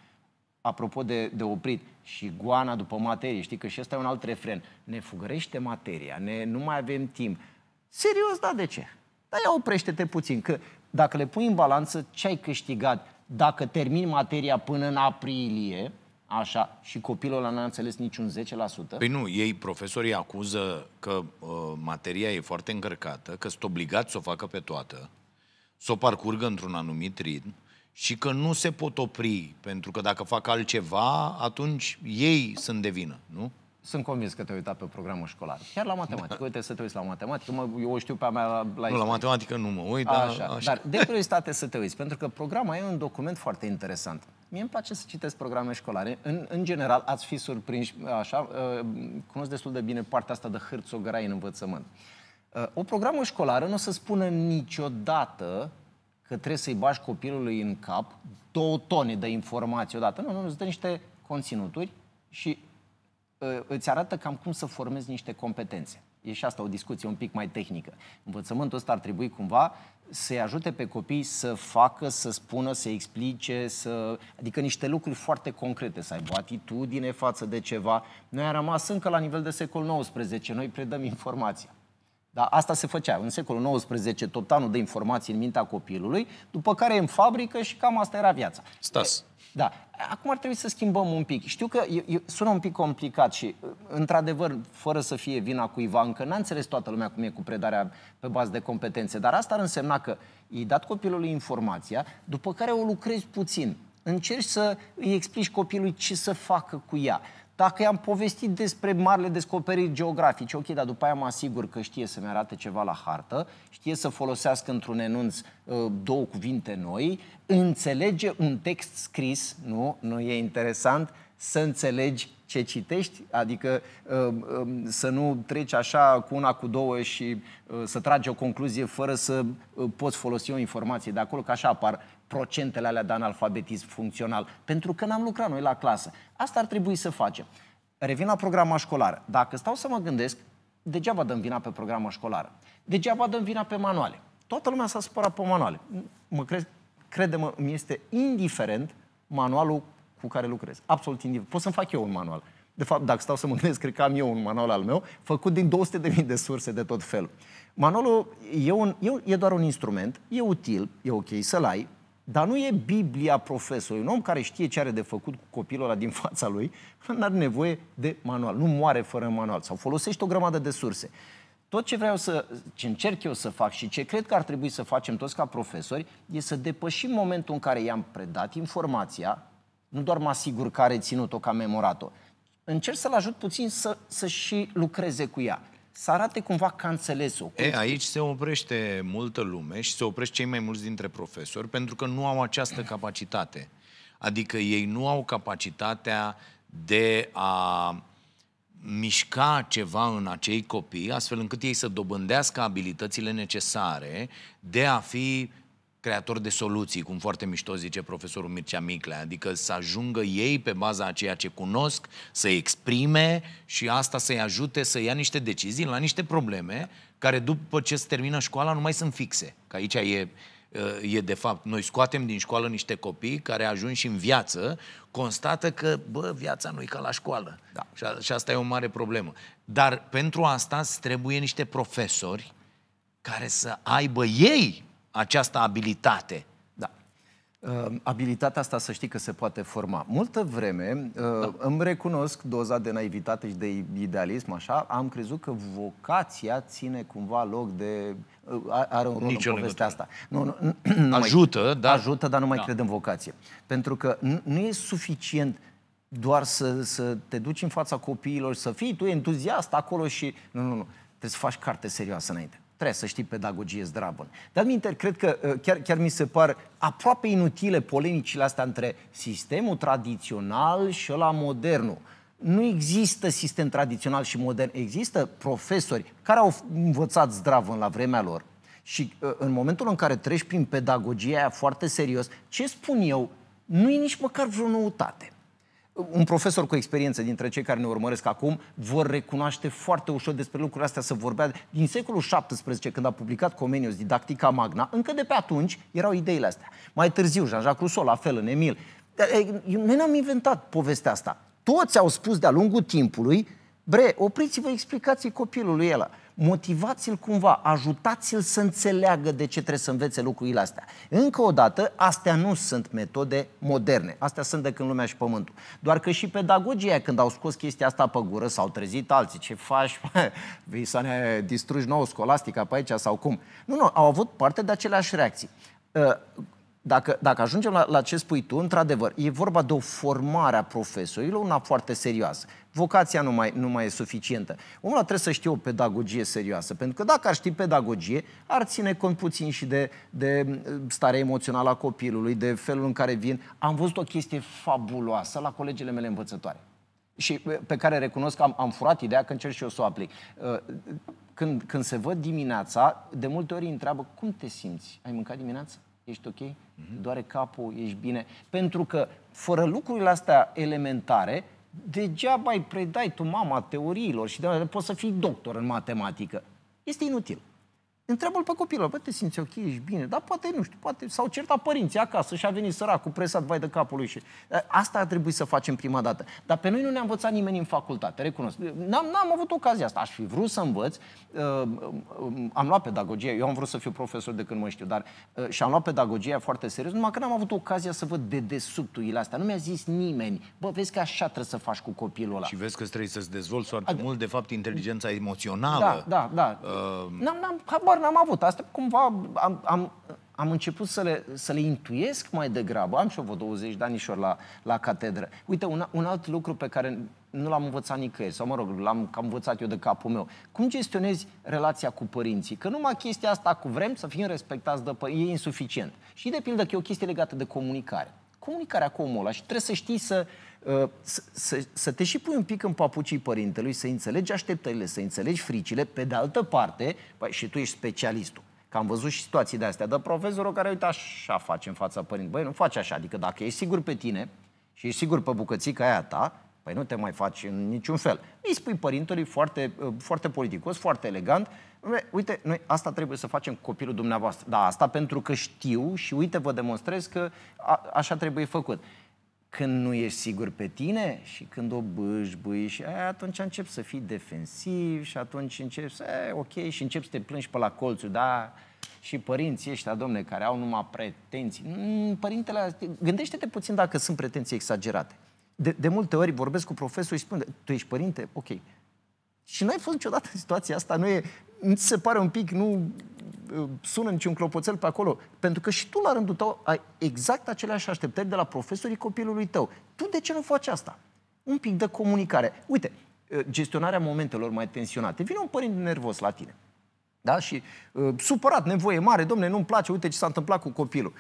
[SPEAKER 1] apropo de, de oprit, și goana după materie, știi că și ăsta e un alt refren. Ne fugărește materia, ne, nu mai avem timp. Serios, da, de ce? Dar ia oprește-te puțin, că dacă le pui în balanță, ce ai câștigat? dacă termin materia până în aprilie, așa, și copilul ăla n-a înțeles niciun 10%? Păi nu,
[SPEAKER 2] ei, profesorii, acuză că uh, materia e foarte încărcată, că sunt obligați să o facă pe toată, să o parcurgă într-un anumit ritm și că nu se pot opri, pentru că dacă fac altceva, atunci ei sunt de vină, nu? sunt convins că te-ai uitat pe programul școlar. Chiar la matematică.
[SPEAKER 1] Da. Uite să te uiți la matematică. Mă, eu știu pe a mea la, la Nu, la matematică
[SPEAKER 2] nu mă uit, dar... Așa. așa. Dar
[SPEAKER 1] de curiozitate să te uiți, pentru că programa e un document foarte interesant. Mie îmi place să citesc programe școlare. În, în general, ați fi surprinși, așa, uh, cunosc destul de bine partea asta de hârțogărai în învățământ. Uh, o programă școlară nu o să spună niciodată că trebuie să-i bași copilului în cap două tone de informații odată. Nu, nu, îți dă niște conținuturi și Ă, îți arată cam cum să formezi niște competențe. E și asta o discuție un pic mai tehnică. Învățământul ăsta ar trebui cumva să-i ajute pe copii să facă, să spună, să explice, să... adică niște lucruri foarte concrete, să aibă atitudine față de ceva. Noi am rămas încă la nivel de secol XIX, noi predăm informația. Dar asta se făcea în secolul XIX, tot anul de informații în mintea copilului, după care în fabrică și cam asta era viața. Stas. Da. Acum ar trebui să schimbăm un pic. Știu că e, e, sună un pic complicat și, într-adevăr, fără să fie vina cuiva, încă n-a înțeles toată lumea cum e cu predarea pe bază de competențe, dar asta ar însemna că i-ai dat copilului informația, după care o lucrezi puțin. Încerci să îi explici copilului ce să facă cu ea. Dacă i-am povestit despre marile descoperiri geografice, ok, dar după aia mă asigur că știe să-mi arate ceva la hartă, știe să folosească într-un enunț uh, două cuvinte noi, înțelege un text scris, nu? Nu e interesant să înțelegi ce citești, adică uh, um, să nu treci așa cu una, cu două și uh, să tragi o concluzie fără să poți folosi o informație de acolo, că așa apar procentele alea de analfabetism funcțional, pentru că n-am lucrat noi la clasă. Asta ar trebui să facem. Revin la programa școlară. Dacă stau să mă gândesc, degeaba dăm vina pe programa școlară. Degeaba dăm vina pe manuale. Toată lumea s-a supărat pe manuale. Mă cre- crede-mă, mi este indiferent manualul cu care lucrez. Absolut indiferent. Pot să-mi fac eu un manual. De fapt, dacă stau să mă gândesc, cred că am eu un manual al meu, făcut din 200.000 de surse de tot felul. Manualul e, un, e, e doar un instrument, e util, e ok să-l ai, dar nu e Biblia profesorului. Un om care știe ce are de făcut cu copilul ăla din fața lui, nu are nevoie de manual. Nu moare fără manual. Sau folosește o grămadă de surse. Tot ce vreau să, ce încerc eu să fac și ce cred că ar trebui să facem toți ca profesori, e să depășim momentul în care i-am predat informația, nu doar mă asigur că a reținut-o, că a memorat-o, încerc să-l ajut puțin să, să și lucreze cu ea să arate cumva că înțeles-o. E, aici
[SPEAKER 2] se oprește multă lume și se oprește cei mai mulți dintre profesori pentru că nu au această capacitate. Adică ei nu au capacitatea de a mișca ceva în acei copii, astfel încât ei să dobândească abilitățile necesare de a fi creatori de soluții, cum foarte mișto zice profesorul Mircea Miclea, adică să ajungă ei pe baza a ceea ce cunosc, să exprime și asta să-i ajute să ia niște decizii la niște probleme care după ce se termină școala nu mai sunt fixe. Că aici e, uh, e de fapt, noi scoatem din școală niște copii care ajung și în viață, constată că, bă, viața nu e ca la școală. Da. Și, a, și asta e o mare problemă. Dar pentru asta trebuie niște profesori care să aibă ei această
[SPEAKER 1] abilitate. Da. Uh, abilitatea asta să știi că se poate forma. Multă vreme uh, da. îmi recunosc doza de naivitate și de idealism, așa, am crezut că vocația ține cumva loc de... Uh, are un rol Nicio în povestea legătură. asta. Nu, nu, nu, nu ajută, mai, da? Ajută, dar nu mai da. cred în vocație. Pentru că nu, nu e suficient doar să, să te duci în fața copiilor, să fii tu entuziast acolo și... Nu, nu, nu. Trebuie să faci carte serioasă înainte. Trebuie să știi pedagogie zdravă. Dar minte, cred că uh, chiar, chiar mi se par aproape inutile polemicile astea între sistemul tradițional și ăla modernul. Nu există sistem tradițional și modern. Există profesori care au învățat zdravă la vremea lor. Și uh, în momentul în care treci prin pedagogia aia foarte serios, ce spun eu, nu e nici măcar vreo noutate un profesor cu experiență dintre cei care ne urmăresc acum vor recunoaște foarte ușor despre lucrurile astea să vorbea din secolul XVII, când a publicat Comenius Didactica Magna, încă de pe atunci erau ideile astea. Mai târziu, Jean-Jacques Rousseau, la fel, în Emil. Noi n-am inventat povestea asta. Toți au spus de-a lungul timpului, bre, opriți-vă explicații copilului ăla motivați-l cumva, ajutați-l să înțeleagă de ce trebuie să învețe lucrurile astea. Încă o dată, astea nu sunt metode moderne, astea sunt de când lumea și pământul. Doar că și pedagogia, când au scos chestia asta pe gură, s-au trezit alții, ce faci, vei să ne distrugi nouă scolastica pe aici sau cum? Nu, nu, au avut parte de aceleași reacții ă, dacă, dacă ajungem la, la ce spui tu, într-adevăr, e vorba de o formare a profesorilor, una foarte serioasă vocația nu mai, nu mai e suficientă. Omul trebuie să știe o pedagogie serioasă, pentru că dacă ar ști pedagogie, ar ține cont puțin și de, de mm, starea emoțională a copilului, de felul în care vin. Am văzut o chestie fabuloasă la colegele mele învățătoare și uh, pe care recunosc că am, am furat ideea că încerc și eu să o aplic. Uh, când, când se văd dimineața, de multe ori îi întreabă cum te simți? Ai mâncat dimineața? Ești ok? Mhm. Doare capul? Ești bine? Pentru că fără lucrurile astea elementare, degeaba îi predai tu mama teoriilor și de poți să fii doctor în matematică. Este inutil. Întreabă-l pe copilul, bă, te simți ok, ești bine, dar poate, nu știu, poate s-au certat părinții acasă și a venit săracul presat vai de capul lui și... Eh, asta ar trebui să facem prima dată. Dar pe noi nu ne-a învățat nimeni în facultate, recunosc. N-am, n-am avut ocazia asta, aș fi vrut să învăț, eh, eh, am luat pedagogia, eu am vrut să fiu profesor de când mă știu, dar și-am luat pedagogia foarte serios, numai că n-am avut ocazia să văd de desubtuile astea. Nu mi-a zis nimeni, bă, vezi că
[SPEAKER 2] așa trebuie să faci cu copilul ăla. Și vezi că trebuie să-ți dezvolți foarte Ad... mult, de fapt, inteligența emoțională. Da, da, da. Uh...
[SPEAKER 1] N-am, n-am, habar n-am avut. Asta cumva am, am, am început să le, să le intuiesc mai degrabă. Am și eu vreo 20 de anișori la, la catedră. Uite, un, un alt lucru pe care nu l-am învățat nicăieri, sau mă rog, l-am cam învățat eu de capul meu. Cum gestionezi relația cu părinții? Că numai chestia asta cu vrem să fim respectați de părinții e insuficient. Și de pildă că e o chestie legată de comunicare comunicarea cu omul ăla și trebuie să știi uh, să, să, să, te și pui un pic în papucii părintelui, să înțelegi așteptările, să înțelegi fricile, pe de altă parte, bă, și tu ești specialistul. Că am văzut și situații de astea, dar profesorul care, uite, așa face în fața părintelui. Băi, nu faci așa, adică dacă ești sigur pe tine și ești sigur pe bucățica aia ta, Păi nu te mai faci în niciun fel. Îi spui părintelui foarte, uh, foarte politicos, foarte elegant, uite, noi asta trebuie să facem copilul dumneavoastră. Da, asta pentru că știu și uite, vă demonstrez că a, așa trebuie făcut. Când nu ești sigur pe tine și când o bâșbâi și aia, eh, atunci începi să fii defensiv și atunci începi să, e, eh, ok, și începi să te plângi pe la colțul, da, și părinții ăștia, domne, care au numai pretenții. Mm, părintele, gândește-te puțin dacă sunt pretenții exagerate de, de multe ori vorbesc cu profesorul și spun, da, tu ești părinte? Ok. Și n-ai fost niciodată în situația asta, nu e, îți se pare un pic, nu uh, sună niciun clopoțel pe acolo. Pentru că și tu, la rândul tău, ai exact aceleași așteptări de la profesorii copilului tău. Tu de ce nu faci asta? Un pic de comunicare. Uite, uh, gestionarea momentelor mai tensionate. Vine un părinte nervos la tine. Da? Și uh, supărat, nevoie mare, domne, nu-mi place, uite ce s-a întâmplat cu copilul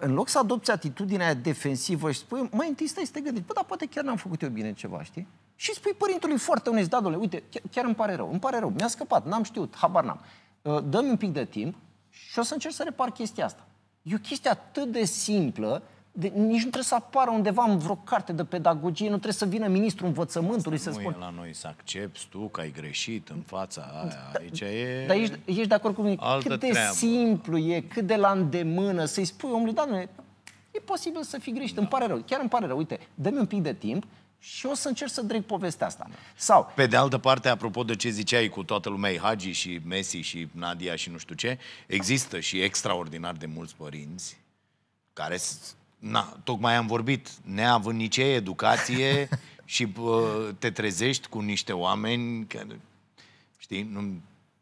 [SPEAKER 1] în loc să adopți atitudinea defensivă și spui, mai întâi stai să te gândești, bă, dar poate chiar n-am făcut eu bine ceva, știi? Și spui părintului foarte onest, da, dole, uite, chiar, chiar îmi pare rău, îmi pare rău, mi-a scăpat, n-am știut, habar n-am. Uh, dă-mi un pic de timp și o să încerc să repar chestia asta. E o chestie atât de simplă de, nici nu trebuie să apară undeva în vreo carte de pedagogie, nu trebuie să vină ministrul învățământului Asta să spun.
[SPEAKER 2] la noi să accepti tu că ai greșit în fața aia. Da, Aici e... Dar ești,
[SPEAKER 1] ești de acord cu mine? Altă cât de treabă. simplu e, cât de la îndemână să-i spui omului, nu e posibil să fi greșit, da. îmi pare rău, chiar îmi pare rău, uite, dă-mi un pic de timp, și o să încerc să trec povestea asta.
[SPEAKER 2] Sau... Pe de altă parte, apropo de ce ziceai cu toată lumea, Hagi și Messi și Nadia și nu știu ce, există și extraordinar de mulți părinți care na, tocmai am vorbit, neavând nici ei educație și uh, te trezești cu niște oameni care, știi, nu...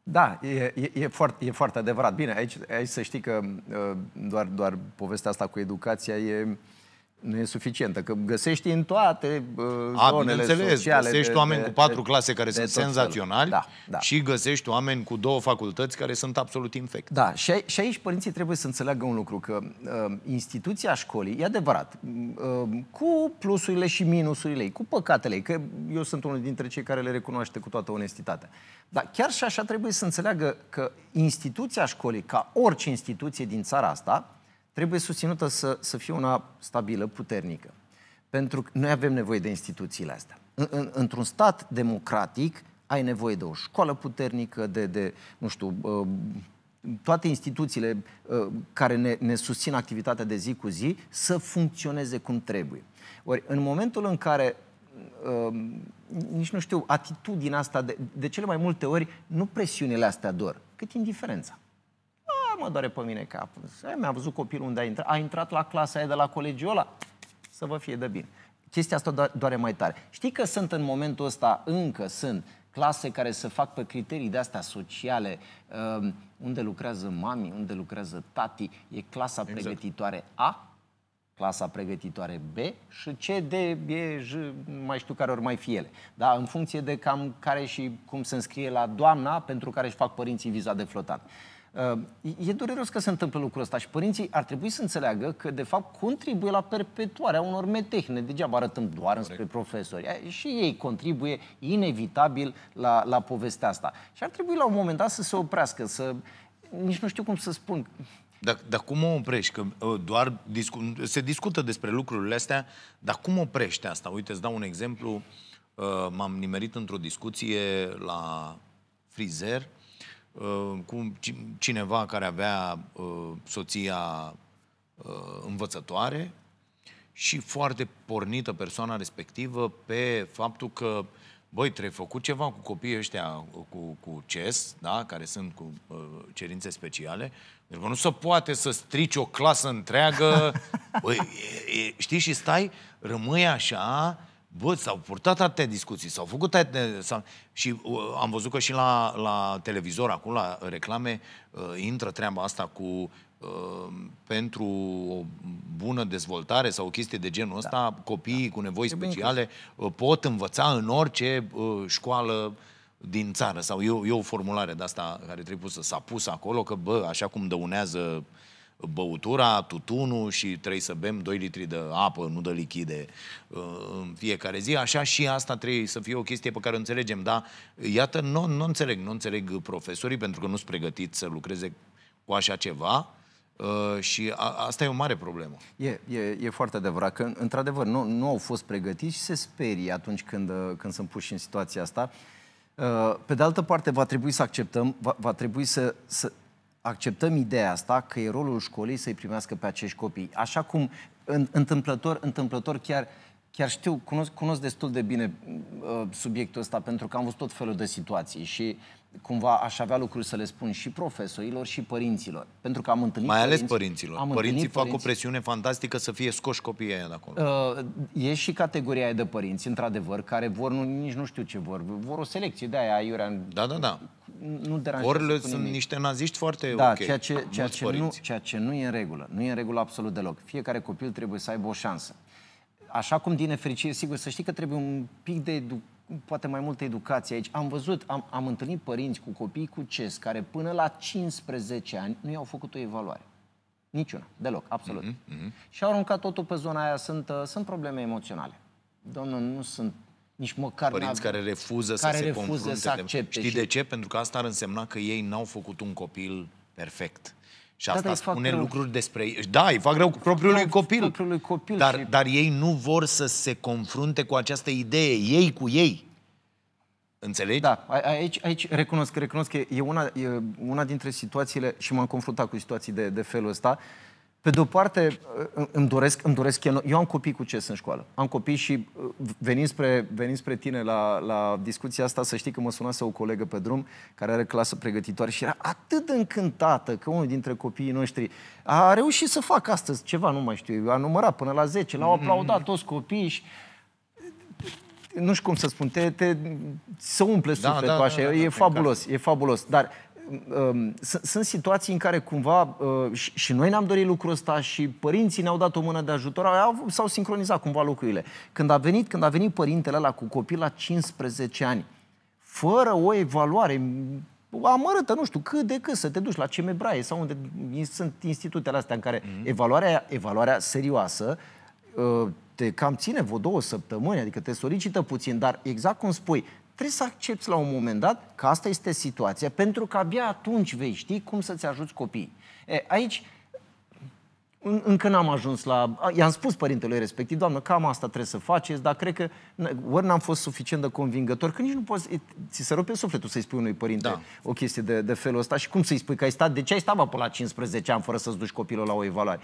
[SPEAKER 1] Da, e, e, e, foarte, e foarte adevărat. Bine, aici, aici să știi că uh, doar, doar povestea asta cu educația e, uh, nu e suficientă, că găsești în toate uh, A, zonele sociale. găsești de, oameni de, cu patru de, clase care de, sunt senzaționali
[SPEAKER 2] da, da. și găsești oameni cu două facultăți care sunt absolut infect.
[SPEAKER 1] Da, și, și aici părinții trebuie să înțeleagă un lucru, că uh, instituția școlii, e adevărat, uh, cu plusurile și minusurile ei, cu păcatele ei, că eu sunt unul dintre cei care le recunoaște cu toată onestitatea, dar chiar și așa trebuie să înțeleagă că instituția școlii, ca orice instituție din țara asta, trebuie susținută să, să fie una stabilă, puternică. Pentru că noi avem nevoie de instituțiile astea. într-un stat democratic ai nevoie de o școală puternică, de, de nu știu, uh, toate instituțiile uh, care ne, ne susțin activitatea de zi cu zi să funcționeze cum trebuie. Ori, în momentul în care uh, nici nu știu, atitudinea asta, de, de cele mai multe ori, nu presiunile astea dor, cât indiferența. Da, mă doare pe mine capul. Mi-am văzut copilul unde a intrat. A intrat la clasa aia de la colegiul ăla. Să vă fie de bine. Chestia asta doare mai tare. Știi că sunt în momentul ăsta, încă sunt, clase care se fac pe criterii de astea sociale, ehm, unde lucrează mami, unde lucrează tati, e clasa exact. pregătitoare A, clasa pregătitoare B și C, D, E, J, mai știu care ori mai fi ele. Da? În funcție de cam care și cum se înscrie la doamna pentru care își fac părinții viza de flotant. Uh, e dureros că se întâmplă lucrul ăsta și părinții ar trebui să înțeleagă că, de fapt, contribuie la perpetuarea unor metehne. Degeaba arătăm doar Corect. înspre profesori. Și ei contribuie inevitabil la, la povestea asta. Și ar trebui la un moment dat să se oprească, să... Nici nu știu cum să spun.
[SPEAKER 2] Dar, dar cum o oprești? Că uh, doar discu se discută despre lucrurile astea, dar cum oprești asta? Uite, îți dau un exemplu. Uh, m-am nimerit într-o discuție la frizer uh, Uh, cu cineva care avea uh, soția uh, învățătoare și foarte pornită persoana respectivă pe faptul că băi, trebuie făcut ceva cu copiii ăștia cu, cu CES, da? care sunt cu uh, cerințe speciale, pentru deci, că nu se poate să strici o clasă întreagă, băi, e, e, știi, și stai, rămâi așa, Bă, s-au purtat atâtea discuții, s-au făcut atâtea... Și uh, am văzut că și la, la televizor, acum la reclame, uh, intră treaba asta cu uh, pentru o bună dezvoltare sau o chestie de genul ăsta, da. copiii da. cu nevoi e speciale bun. Uh, pot învăța în orice uh, școală din țară. Sau e, e o formulare de asta care trebuie să s-a pus acolo, că bă, așa cum dăunează uh, băutura, tutunul și trebuie să bem 2 litri de apă, nu de lichide uh, în fiecare zi. Așa și asta trebuie să fie o chestie pe care o înțelegem. Dar iată, nu, nu înțeleg, nu înțeleg profesorii pentru că nu sunt pregătiți să lucreze cu așa ceva. Uh, și a, asta e o mare problemă.
[SPEAKER 1] E, e, e foarte adevărat că, într-adevăr, nu, nu au fost pregătiți și se sperie atunci când, uh, când sunt puși în situația asta. Uh, pe de altă parte, va trebui să acceptăm, va, va trebui să, să, acceptăm ideea asta că e rolul școlii să-i primească pe acești copii. Așa cum în, întâmplător, întâmplător chiar, chiar știu, cunosc, cunosc destul de bine uh, subiectul ăsta pentru că am văzut tot felul de situații și cumva aș avea lucruri să le spun și profesorilor și părinților. Pentru că am întâlnit Mai ales părinți, părinților. Am Părinții întâlnit fac o
[SPEAKER 2] presiune fantastică să fie scoși copiii aia de
[SPEAKER 1] acolo. Uh, e și categoria aia de părinți, într-adevăr, care vor, nu, nici nu știu ce vor, vor o selecție de aia, Iurea. Da,
[SPEAKER 2] da, da. Nu deranjează Ori sunt nimic. niște naziști foarte da, ok. Ceea ce, ceea, ce nu,
[SPEAKER 1] ceea ce nu e în regulă. Nu e în regulă absolut deloc. Fiecare copil trebuie să aibă o șansă. Așa cum, din nefericire, sigur, să știi că trebuie un pic de educație poate mai multă educație aici. Am văzut, am, am întâlnit părinți cu copii cu CES care până la 15 ani nu i-au făcut o evaluare. Niciuna, deloc, absolut. Mm-hmm, mm-hmm. Și au aruncat totul pe zona aia. Sunt, uh, sunt probleme emoționale. Domnul, nu sunt nici măcar... Părinți care
[SPEAKER 2] refuză care să se refuză confrunte. Să accepte Știi și... de ce? Pentru că asta ar însemna că ei n-au făcut un copil perfect. Și da, asta da, spune fac lucruri rău. despre ei. Da, îi fac rău cu propriului copil. Propriului copil dar, și... dar ei nu vor să se confrunte cu această idee, ei cu ei. Înțelegi? Da, aici, aici recunosc, recunosc
[SPEAKER 1] că e una, e una dintre situațiile, și m-am confruntat cu situații de, de felul ăsta, uh, pe de o parte, îmi doresc, îmi doresc eu am copii cu ce sunt școală. Am copii și uh, venind spre, venind spre tine la, la discuția asta, să știi că mă sunase o colegă pe drum care are clasă pregătitoare și era atât de încântată că unul dintre copiii noștri a reușit să facă astăzi ceva, nu mai știu, a numărat până la 10, l-au mm-hmm. aplaudat toți copiii și nu știu cum să spun, te, te, să umple da, sufletul da, așa, da, da, e da, fabulos, e fabulos. Dar Um, sunt situații în care cumva uh, și noi ne-am dorit lucrul ăsta și părinții ne-au dat o mână de ajutor, s-au sincronizat cumva lucrurile. Când a venit, când a venit părintele la cu copil la 15 ani, fără o evaluare amărâtă, nu știu, cât de cât, să te duci la Cemebraie sau unde sunt institutele astea în care mm-hmm. evaluarea, evaluarea serioasă uh, te cam ține vreo două săptămâni, adică te solicită puțin, dar exact cum spui, trebuie să accepti la un moment dat că asta este situația, pentru că abia atunci vei ști cum să-ți ajuți copiii. E, aici încă n-am ajuns la... I-am spus părintelui respectiv, doamnă, cam asta trebuie să faceți, dar cred că ori n-am fost suficient de convingător, că nici nu poți... Ți se rupe sufletul să-i spui unui părinte da. o chestie de, de felul ăsta și cum să-i spui că ai stat... De ce ai stat până la 15 ani fără să-ți duci copilul la o evaluare?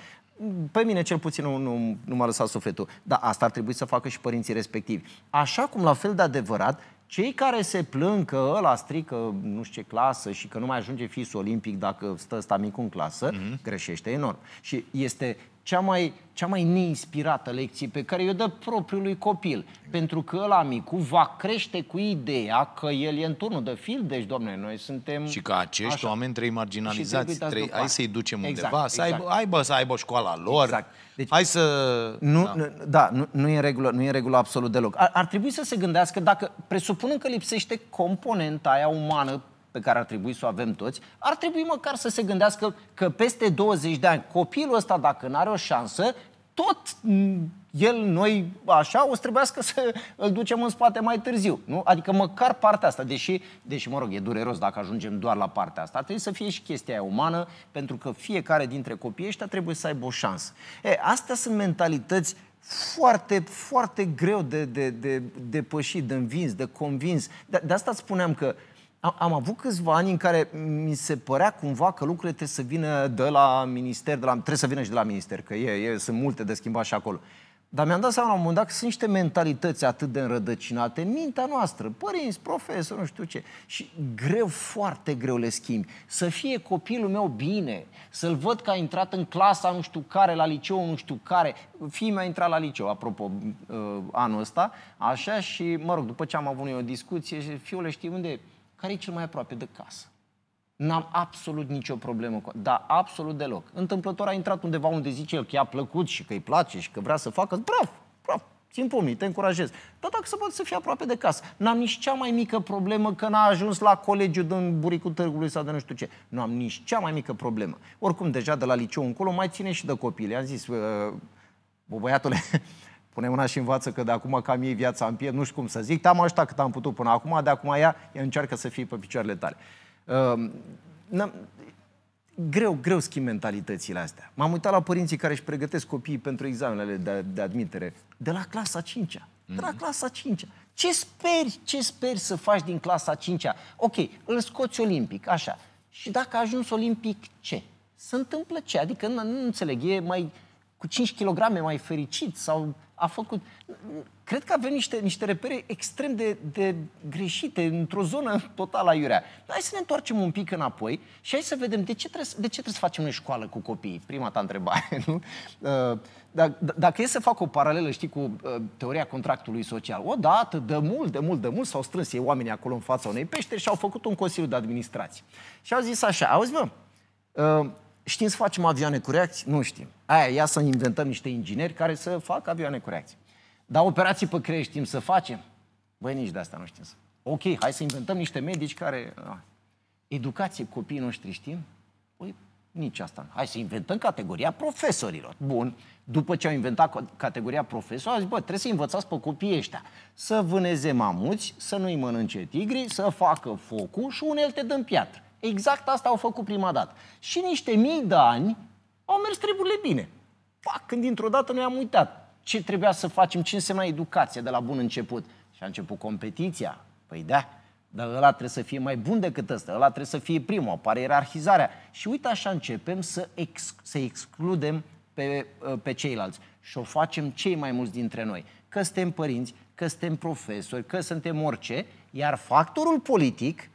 [SPEAKER 1] Pe mine cel puțin nu, nu, nu m-a lăsat sufletul. Dar asta ar trebui să facă și părinții respectivi. Așa cum la fel de adevărat cei care se plâng că ăla strică nu știu ce clasă și că nu mai ajunge fisul olimpic dacă stă ăsta mic în clasă, mm-hmm. greșește enorm. Și este cea mai, cea mai neinspirată lecție pe care o dă propriului copil. Pentru că ăla micu va crește cu ideea că el e în turnul de fil, deci, domne, noi
[SPEAKER 2] suntem... Și că acești așa. oameni trei marginalizați, trei, hai să-i ducem exact, undeva, exact. să aibă, exact. aibă, să aibă școala lor, exact. deci, hai să...
[SPEAKER 1] Nu, da, nu, da nu, nu, e regulă, nu e regulă absolut deloc. Ar, ar trebui să se gândească dacă, presupunând că lipsește componenta aia umană pe care ar trebui să o avem toți, ar trebui măcar să se gândească că peste 20 de ani copilul ăsta, dacă nu are o șansă, tot el, noi, așa, o să trebuiască să îl ducem în spate mai târziu. Nu? Adică măcar partea asta, deși, deși, mă rog, e dureros dacă ajungem doar la partea asta, trebuie să fie și chestia aia umană, pentru că fiecare dintre copiii ăștia trebuie să aibă o șansă. E, astea sunt mentalități foarte, foarte greu de, de, de, de de învins, de convins. De, de asta spuneam că uh, am, am avut câțiva ani în care mi se părea cumva că lucrurile trebuie să vină de la minister, de la, trebuie să vină și de la minister, că e, e, sunt multe de schimbat și acolo. Dar mi-am dat seama la un moment dat că sunt niște mentalități atât de înrădăcinate în mintea noastră, părinți, profesori, nu știu ce. Și greu, foarte greu le schimbi. Să fie copilul meu bine, să-l văd că a intrat în clasa nu știu care, la liceu nu știu care. fii mea a intrat la liceu, apropo, uh, anul ăsta, așa și, mă rog, după ce am avut noi o discuție, fiule, știi unde e? care e cel mai aproape de casă. N-am absolut nicio problemă cu Da, absolut deloc. Întâmplător a intrat undeva unde zice el că i-a plăcut și că îi place și că vrea să facă. Bravo, bravo, țin pomnii, te încurajez. Dar dacă se poate să fie aproape de casă. N-am nici cea mai mică problemă că n-a ajuns la colegiu din buricul târgului sau de nu știu ce. Nu am nici cea mai mică problemă. Oricum, deja de la liceu încolo mai ține și de copii. Le-am zis, bă, băiatule, Pune mâna și învață că de acum cam ei viața în pie, nu știu cum să zic, am așteptat cât am putut până acum, de acum ea, ea încearcă să fie pe picioarele tale. Uh, greu, greu schimb mentalitățile astea. M-am uitat la părinții care își pregătesc copiii pentru examenele de, de admitere de la clasa 5 -a. de la mhm. clasa 5 Ce speri, ce speri să faci din clasa 5 Ok, îl scoți olimpic, așa. Și dacă ajungi olimpic, ce? Se întâmplă ce? Adică nu, nu înțeleg, e mai cu 5 kg mai fericit sau a făcut... Cred că avem niște, niște repere extrem de, de greșite într-o zonă totală aiurea. Dar hai să ne întoarcem un pic înapoi și hai să vedem de ce trebuie, de ce trebuie să facem noi școală cu copiii. Prima ta întrebare, nu? Uh, dacă, dacă e să fac o paralelă, știi, cu uh, teoria contractului social. O dată, de mult, de mult, de mult s-au strâns ei oamenii acolo în fața unei peșteri și au făcut un consiliu de administrație. Și au zis așa, auzi mă, uh, Știm să facem avioane cu reacții? Nu știm. Aia, ia să inventăm niște ingineri care să facă avioane cu reacții. Dar operații pe creier știm să facem? Băi, nici de asta nu știm să Ok, hai să inventăm niște medici care... Educație copiii noștri știm? Păi, nici asta. Hai să inventăm categoria profesorilor. Bun. După ce au inventat categoria profesor, au zis, bă, trebuie să învățați pe copiii ăștia să vâneze mamuți, să nu-i mănânce tigri, să facă focul și unelte dăm piatră. Exact asta au făcut prima dată. Și niște mii de ani au mers treburile bine. Pa, când dintr-o dată noi am uitat ce trebuia să facem, ce însemna educația de la bun început. Și a început competiția. Păi da, dar ăla trebuie să fie mai bun decât ăsta, ăla trebuie să fie primul, apare ierarhizarea. Și uite așa începem să, ex- să excludem pe, ă, pe ceilalți și o facem cei mai mulți dintre noi. Că suntem părinți, că suntem profesori, că suntem orice, iar factorul politic,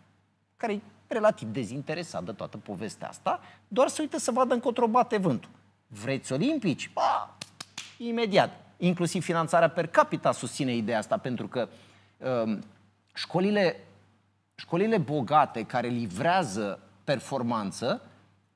[SPEAKER 1] care relativ dezinteresat de toată povestea asta, doar să uită să vadă încotro bate vântul. Vreți olimpici? Ba, imediat. Inclusiv finanțarea per capita susține ideea asta, pentru că um, școlile, școlile bogate care livrează performanță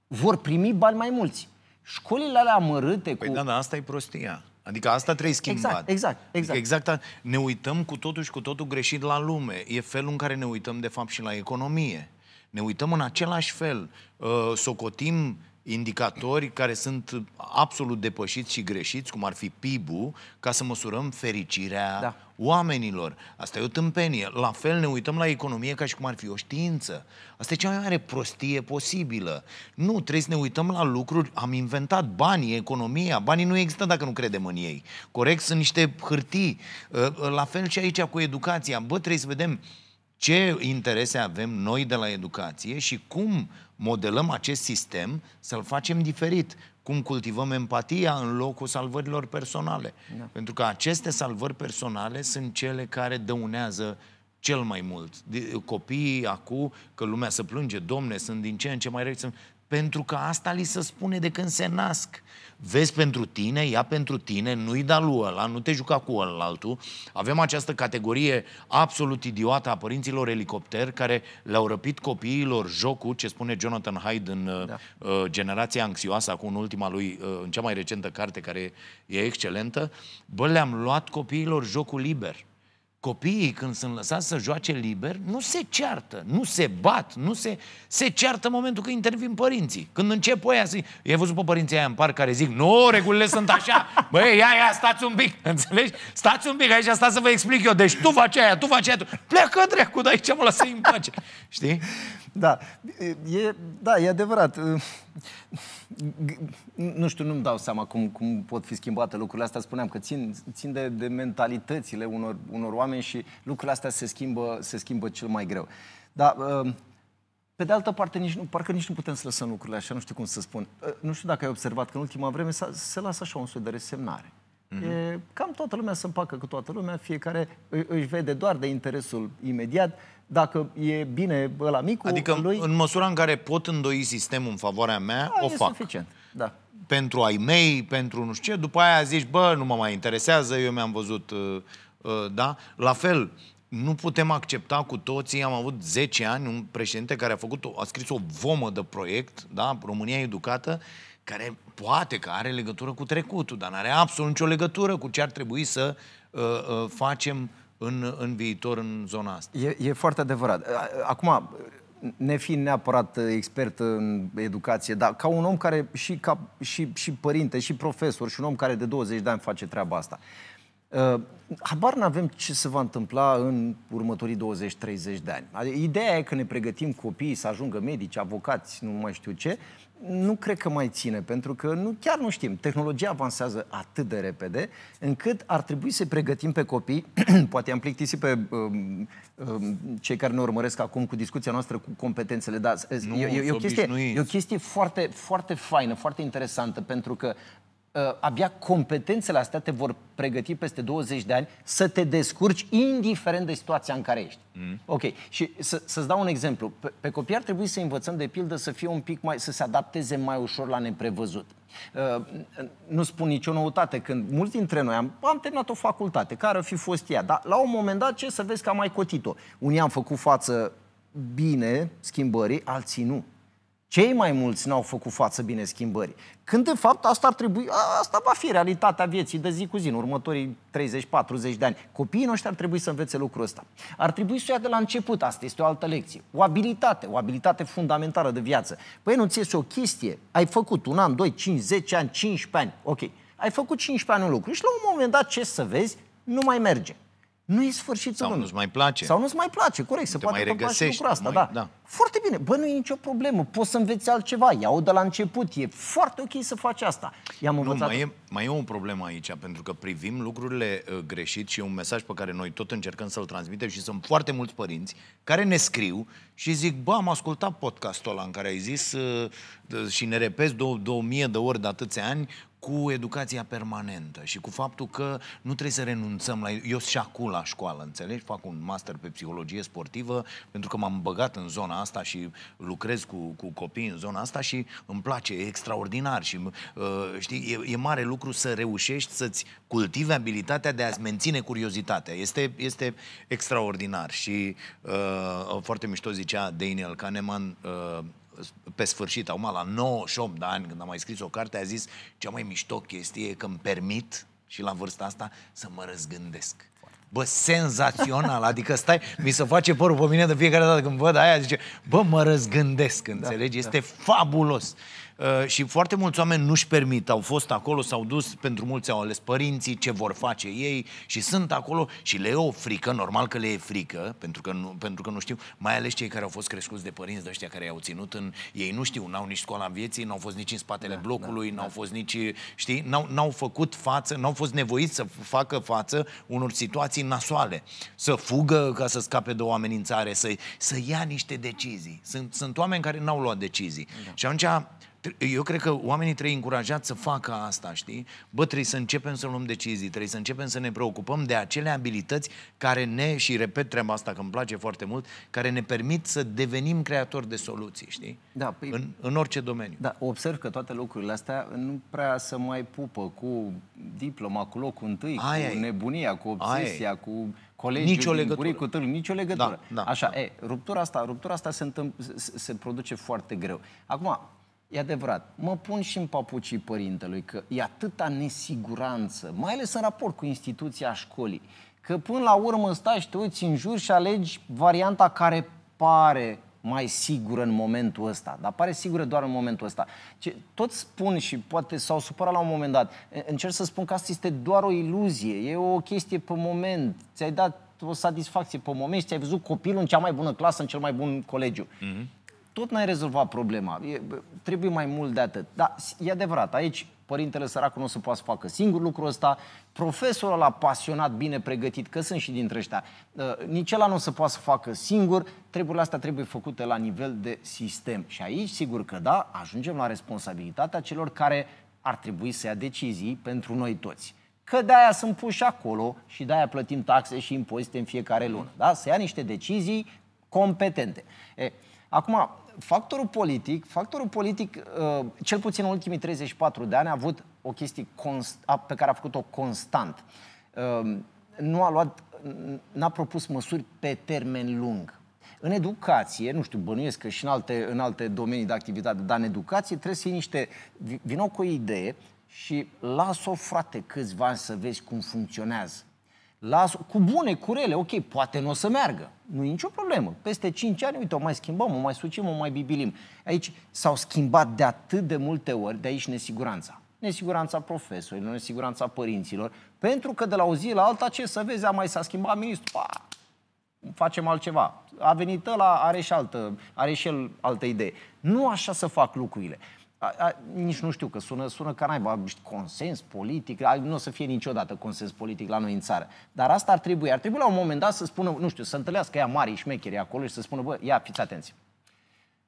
[SPEAKER 1] vor primi bani mai mulți. Școlile alea
[SPEAKER 2] amărâte păi cu... Păi da, da, asta e prostia. Adică asta trebuie exact, schimbat. Exact, exact. Exact. Adică exact ne uităm cu totul și cu totul greșit la lume. E felul în care ne uităm, de fapt, și la economie ne uităm în același fel, uh, socotim indicatori care sunt absolut depășiți și greșiți, cum ar fi PIB-ul, ca să măsurăm fericirea da. oamenilor. Asta e o tâmpenie. La fel ne uităm la economie ca și cum ar fi o știință. Asta e cea mai mare prostie posibilă. Nu, trebuie să ne uităm la lucruri. Am inventat banii, economia. Banii nu există dacă nu credem în ei. Corect? Sunt niște hârtii. Uh, uh, la fel și aici cu educația. Bă, trebuie să vedem uh, ce interese avem noi de la educație și cum modelăm acest sistem să-l facem diferit, cum cultivăm empatia în locul salvărilor personale. Da. Pentru că aceste salvări personale sunt cele care dăunează cel mai mult. Copiii acum, că lumea se plânge, domne, sunt din ce în ce mai răi, sunt... pentru că asta li se spune de când se nasc vezi pentru tine, ia pentru tine, nu-i da lui ăla, nu te juca cu ăla altul. Avem această categorie absolut idiotă a părinților elicopter care le-au răpit copiilor jocul, ce spune Jonathan Hyde în da. uh, Generația anxioasă, acum în ultima lui, uh, în cea mai recentă carte care e excelentă. Bă, le-am luat copiilor jocul liber copiii când sunt lăsați să joace liber, nu se ceartă, nu se bat, nu se, se ceartă în momentul când intervin părinții. Când încep oia să... E văzut pe părinții aia în parc care zic, nu, regulile sunt așa, băi, ia, ia, stați un pic, înțelegi? Stați un pic aici, stați să vă explic eu, deci tu faci aia, tu faci aia, tu... pleacă dracu de aici, mă lăsă în pace, știi? Da,
[SPEAKER 1] e, da, e adevărat. Nu știu, nu-mi dau seama cum, cum pot fi schimbate lucrurile astea. Spuneam că țin, țin de, de mentalitățile unor, unor oameni oameni și lucrurile astea se schimbă, se schimbă cel mai greu. Dar uh, pe de altă parte, nici nu, parcă nici nu putem să lăsăm lucrurile așa, nu știu cum să spun. Uh, nu știu dacă ai observat că în ultima vreme se lasă așa un soi de resemnare. Mm-hmm. E, cam toată lumea se împacă cu toată lumea, fiecare își vede doar de interesul imediat, dacă e bine la micul Adică lui...
[SPEAKER 2] în măsura în care pot îndoi sistemul în favoarea mea, da, o e fac. suficient, da. Pentru ai mei, pentru nu știu ce, după aia zici, bă, nu mă mai interesează, eu mi-am văzut... Uh, Ă, da? La fel, nu putem accepta cu toții, am avut 10 ani un președinte care a făcut, a scris o vomă de proiect, da? România Educată, care poate că are legătură cu trecutul, dar nu are absolut nicio legătură cu ce ar trebui să uh, uh, facem în, în viitor în zona asta.
[SPEAKER 1] E, e foarte adevărat. Acum, ne fiind neapărat expert în educație, dar ca un om care și, ca, și, și părinte, și profesor, și un om care de 20 de ani face treaba asta, Uh, habar n-avem ce se va întâmpla în următorii 20-30 de ani. ideea e că ne pregătim copiii să ajungă medici, avocați, nu mai știu ce, nu cred că mai ține, pentru că nu, chiar nu știm. Tehnologia avansează atât de repede, încât ar trebui să pregătim pe copii, poate am plictisit pe um, um, cei care ne urmăresc acum cu discuția noastră cu competențele, dar uh, nu, e, e, e, o chestie, e o chestie foarte, foarte faină, foarte interesantă, pentru că Uh, abia competențele astea te vor pregăti peste 20 de ani să te descurci indiferent de situația în care ești. Mm. Ok, și să, să-ți dau un exemplu. Pe, pe copii ar trebui să învățăm de pildă să fie un pic mai, să se adapteze mai ușor la neprevăzut. Uh, nu spun nicio noutate, când mulți dintre noi am, am terminat o facultate, care ar fi fost ea, dar la un moment dat ce să vezi că am mai cotit-o. Unii am făcut față bine schimbării, alții nu. Cei mai mulți n-au făcut față bine schimbării. Când, de fapt, asta ar trebui, asta va fi realitatea vieții de zi cu zi, în următorii 30-40 de ani. Copiii noștri ar trebui să învețe lucrul ăsta. Ar trebui să ia de la început, asta este o altă lecție. O abilitate, o abilitate fundamentală de viață. Păi nu ți o chestie, ai făcut un an, doi, cinci, zece ani, 15 ani, ok. Ai făcut 15 ani un lucru și la un moment dat ce să vezi, nu mai merge nu e sfârșitul Sau nu-ți mai place. Sau nu-ți mai place, corect, se poate întâmpla și lucrul asta, da. mai, da. da. Foarte bine, bă, nu e nicio problemă, poți să înveți altceva, iau de la început, e foarte ok să faci asta. I-am Nu, mai e,
[SPEAKER 2] mai e o problemă aici, pentru că privim lucrurile uh, greșit și e un mesaj pe care noi tot încercăm să-l transmitem și sunt foarte mulți părinți care ne scriu și zic, bă, am ascultat podcastul ăla în care ai zis uh, și ne repezi 2000 de ori de atâția ani cu educația permanentă și cu faptul că nu trebuie să renunțăm la... Eu și acum la școală, înțelegi? Fac un master pe psihologie sportivă pentru că m-am băgat în zona asta și lucrez cu, cu copii în zona asta și îmi place, e extraordinar și uh, știi, e, e mare lucru să reușești să-ți cultive abilitatea de a-ți menține curiozitatea. Este, este extraordinar și uh, foarte mișto zicea Daniel Kahneman uh, pe sfârșit, acum la 98 de ani, când am mai scris o carte, a zis cea mai mișto chestie e că îmi permit și la vârsta asta să mă răzgândesc. Bă, senzațional, adică stai, mi se face părul pe mine de fiecare dată când văd aia, zice, bă, mă răzgândesc, da, înțelegi? Da, este da. fabulos. Uh, și foarte mulți oameni nu-și permit, au fost acolo, s-au dus, pentru mulți au ales părinții, ce vor face ei și sunt acolo și le e o frică, normal că le e frică, pentru că nu, pentru că nu știu, mai ales cei care au fost crescuți de părinți de ăștia care i-au ținut în... Ei nu știu, n-au nici școala în vieții, n-au fost nici în spatele da, blocului, da, n-au da. fost nici... Știi? N-au, n-au făcut față, n-au fost nevoiți să facă față unor situații nasoale. Să fugă ca să scape de o amenințare, să, să ia niște decizii. Sunt, sunt oameni care n-au luat decizii. Da. Și atunci eu cred că oamenii trebuie încurajați să facă asta, știi? Bă, trebuie să începem să luăm decizii, trebuie să începem să ne preocupăm de acele abilități care ne, și repet treaba asta că îmi place foarte mult, care ne permit să devenim creatori de soluții, știi?
[SPEAKER 1] Da, păi, în, în orice domeniu. Da, observ că toate lucrurile astea nu prea să mai pupă cu diploma, cu locul întâi, aia cu nebunia, cu obsesia, aia. cu colegiul nicio din legătură. cu târg, nicio da, legătură. Da, da, Așa, da. e, ruptura asta, ruptura asta se, întâmpl- se, se produce foarte greu. Acum, E adevărat, mă pun și în papucii părintelui că e atâta nesiguranță, mai ales în raport cu instituția școlii, că până la urmă stai și te uiți în jur și alegi varianta care pare mai sigură în momentul ăsta, dar pare sigură doar în momentul ăsta. Ce, tot spun și poate s-au supărat la un moment dat, încerc să spun că asta este doar o iluzie, e o chestie pe moment, ți-ai dat o satisfacție pe moment și ți-ai văzut copilul în cea mai bună clasă, în cel mai bun colegiu. Mm-hmm tot n-ai rezolvat problema. E, trebuie mai mult de atât. Dar e adevărat, aici părintele săracul nu o să poată să facă singur lucrul ăsta, profesorul ăla pasionat, bine pregătit, că sunt și dintre ăștia, ă, nici ăla nu o să poată să facă singur, treburile astea trebuie făcute la nivel de sistem. Și aici, sigur că da, ajungem la responsabilitatea celor care ar trebui să ia decizii pentru noi toți. Că de-aia sunt puși acolo și de-aia plătim taxe și impozite în fiecare lună. Da? Să ia niște decizii competente. E, acum, factorul politic, factorul politic, uh, cel puțin în ultimii 34 de ani, a avut o chestie const- pe care a făcut-o constant. Um, nu a luat, n-a propus măsuri pe termen lung. În educație, nu știu, bănuiesc că și în alte, în alte domenii de activitate, dar în educație trebuie să iei niște... Vină cu o idee și las-o, frate, câțiva ani să vezi cum funcționează las cu bune, cu rele, ok, poate nu o să meargă. Nu e nicio problemă. Peste 5 ani, uite, o mai schimbăm, o mai sucim, o mai bibilim. Aici s-au schimbat de atât de multe ori, de aici nesiguranța. Nesiguranța profesorilor, nesiguranța părinților, pentru că de la o zi la alta, ce să vezi, a mai s-a schimbat ministru, pa, facem altceva. A venit ăla, are și, altă, are și el altă idee. Nu așa să fac lucrurile. A, a, nici nu știu, că sună, sună ca naiba, consens politic, a, nu o să fie niciodată consens politic la noi în țară. Dar asta ar trebui, ar trebui la un moment dat să spună, nu știu, să întâlnească ea mari șmecheri acolo și să spună, bă, ia, fiți atenți.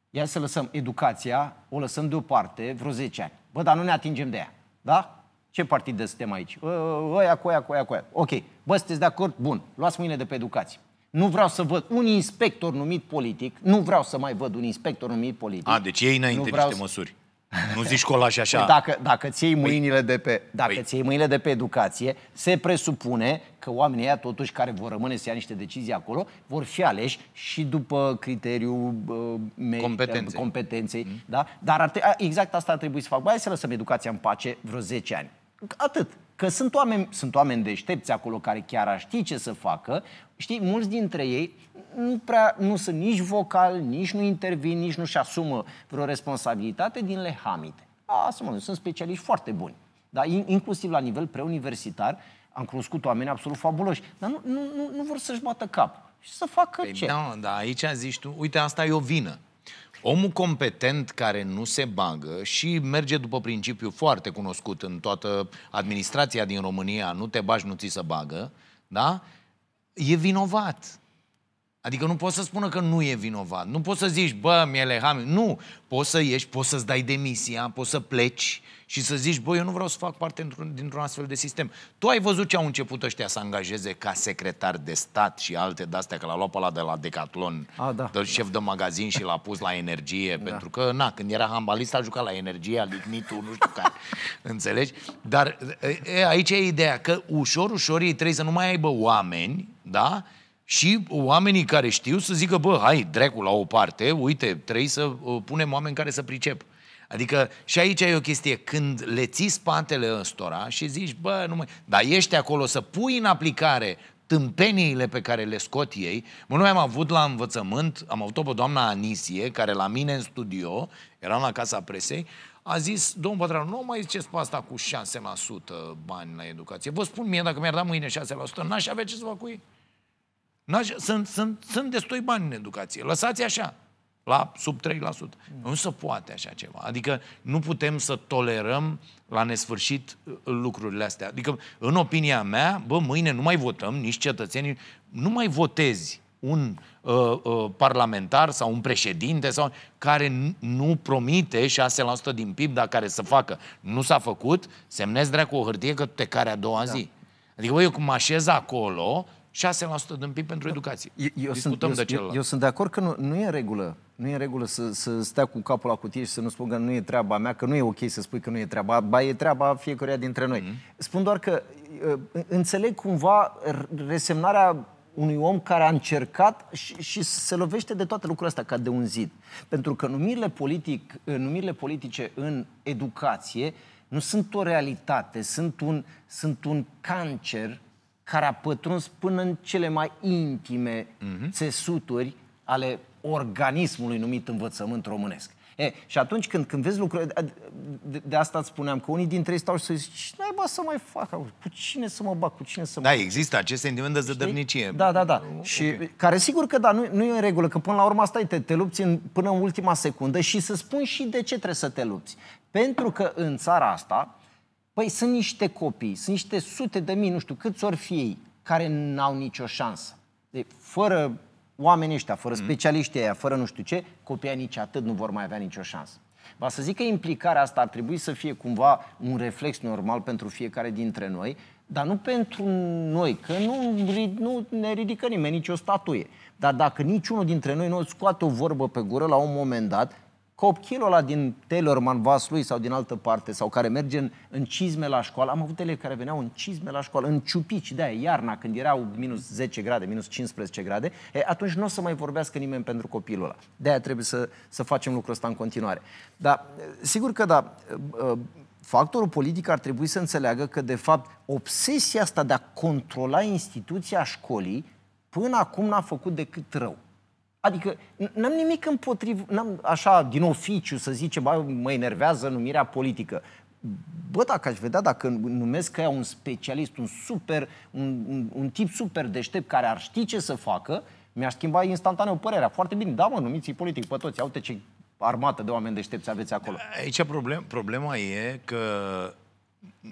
[SPEAKER 1] Ia să lăsăm educația, o lăsăm deoparte vreo 10 ani. Bă, dar nu ne atingem de ea, da? Ce partid suntem aici? Ă, ăia cu aia, cu aia, cu aia. Ok, bă, sunteți de acord? Bun, luați mâine de pe educație. Nu vreau să văd un inspector numit politic, nu vreau să mai văd un inspector
[SPEAKER 2] numit politic. A, deci ei înainte niște să... măsuri. Nu zici cola așa. Păi Dacă, dacă ți iei păi- mâinile de
[SPEAKER 1] pe, dacă păi. ți mâinile de pe educație, se presupune că oamenii aia totuși care vor rămâne să ia niște decizii acolo, vor fi aleși și după criteriul uh, competenței. competenței mm. da? Dar ar exact asta ar trebui să fac. Băi, să lăsăm educația în pace vreo 10 ani. Atât. Că sunt oameni, sunt oameni deștepți acolo care chiar ar ști ce să facă. Știi, mulți dintre ei nu prea nu sunt nici vocal, nici nu intervin, nici nu-și asumă vreo responsabilitate din lehamite. Asumă, sunt specialiști foarte buni. Dar inclusiv la nivel preuniversitar am cunoscut oameni absolut fabuloși, dar nu, nu, nu, nu vor să-și bată cap și să facă păi
[SPEAKER 2] ce. Da, da, aici zici tu, uite, asta e o vină. Omul competent care nu se bagă și merge după principiu foarte cunoscut în toată administrația din România, nu te bagi, nu ți se bagă, da? e vinovat. Adică nu poți să spună că nu e vinovat. Nu poți să zici, bă, mi-e Nu, poți să ieși, poți să-ți dai demisia, poți să pleci și să zici, bă, eu nu vreau să fac parte dintr-un, dintr-un astfel de sistem. Tu ai văzut ce au început ăștia să angajeze ca secretar de stat și alte de-astea, că l-a luat pe ăla de la Decathlon, A, da. de șef de magazin și l-a pus la energie, da. pentru că, na, când era hambalist a jucat la energie, a lignitul, nu știu care, înțelegi? Dar e, aici e ideea că ușor, ușor ei trebuie să nu mai aibă oameni, da? și oamenii care știu să zică, bă, hai, dracu la o parte, uite, trebuie să uh, punem oameni care să pricep. Adică și aici e o chestie, când le ții spatele ăstora și zici, bă, nu mai... Dar ești acolo să pui în aplicare tâmpeniile pe care le scot ei. Mă, noi am avut la învățământ, am avut-o pe doamna Anisie, care la mine în studio, eram la Casa Presei, a zis, domnul Pătranu, nu mai ziceți pe asta cu 6% bani la educație. Vă spun mie, dacă mi-ar da mâine 6%, n-aș avea ce să fac cu ei. Sunt, sunt, sunt destui bani în educație. Lăsați așa, la sub 3%. Nu se poate așa ceva. Adică nu putem să tolerăm la nesfârșit uh, lucrurile astea. Adică, în opinia mea, bă, mâine nu mai votăm, nici cetățenii, nu mai votezi un uh, uh, parlamentar sau un președinte sau care nu promite 6% din PIB, dar care să facă. Nu s-a făcut, semnezi dracu o hârtie că te care a doua da. zi. Adică, bă, eu cum așez acolo, 6% din PIB pentru da. educație. Eu, eu, Discutăm sunt, de eu, eu sunt
[SPEAKER 1] de acord că nu, nu e în regulă. Nu e în regulă să, să stea cu capul la cutie și să nu spun că nu e treaba mea, că nu e ok să spui că nu e treaba, ba e treaba fiecăruia dintre noi. Mm-hmm. Spun doar că uh, înțeleg cumva resemnarea unui om care a încercat și, și se lovește de toate lucrurile astea ca de un zid. Pentru că numirile, politic, uh, numirile politice în educație nu sunt o realitate, sunt un, sunt un cancer care a pătruns până în cele mai intime uh țesuturi ale organismului numit învățământ românesc. E, și atunci când, când vezi lucrurile, de, de asta îți spuneam, că unii dintre ei stau și să zic,
[SPEAKER 2] ce naiba să mai fac? Cu cine să mă bag? Cu cine să mă Da, există acest sentiment de zădărnicie. Da, da, da. Okay. Și
[SPEAKER 1] care sigur că da, nu, nu e în regulă, că până la urmă stai, te, te lupți în, până în ultima secundă și să spun și de ce trebuie să te lupți. Pentru că în țara asta, Păi sunt niște copii, sunt niște sute de mii, nu știu câți ori fi ei, care n-au nicio șansă. De, deci, fără oamenii ăștia, fără mm. specialiștii aia, fără nu știu ce, copiii nici atât nu vor mai avea nicio șansă. Va să zic că implicarea asta ar trebui să fie cumva un reflex normal pentru fiecare dintre noi, dar nu pentru noi, că nu, nu ne ridică nimeni nicio statuie. Dar dacă niciunul dintre noi nu scoate o vorbă pe gură la un moment dat, copchilul ăla din Taylorman Vaslui sau din altă parte, sau care merge în, în cizme la școală. Am avut elevi care veneau în cizme la școală, în ciupici, de aia, iarna, când erau minus 10 grade, minus 15 grade, e, atunci nu o să mai vorbească nimeni pentru copilul ăla. De aia trebuie să, să facem lucrul ăsta în continuare. Dar, sigur că da, factorul politic ar trebui să înțeleagă că, de fapt, obsesia asta de a controla instituția școlii până acum n-a făcut decât rău. Adică n-am nimic împotriva, n-am așa din oficiu să zicem, bă, mă enervează numirea politică. Bă, dacă aș vedea, dacă numesc că un specialist, un super, un, un, un tip super deștept care ar ști ce să facă, mi-aș schimba instantaneu părerea. Foarte bine, da mă, numiți politic pe toți, uite ce armată de oameni deștepți aveți acolo.
[SPEAKER 2] Aici problem, problema e că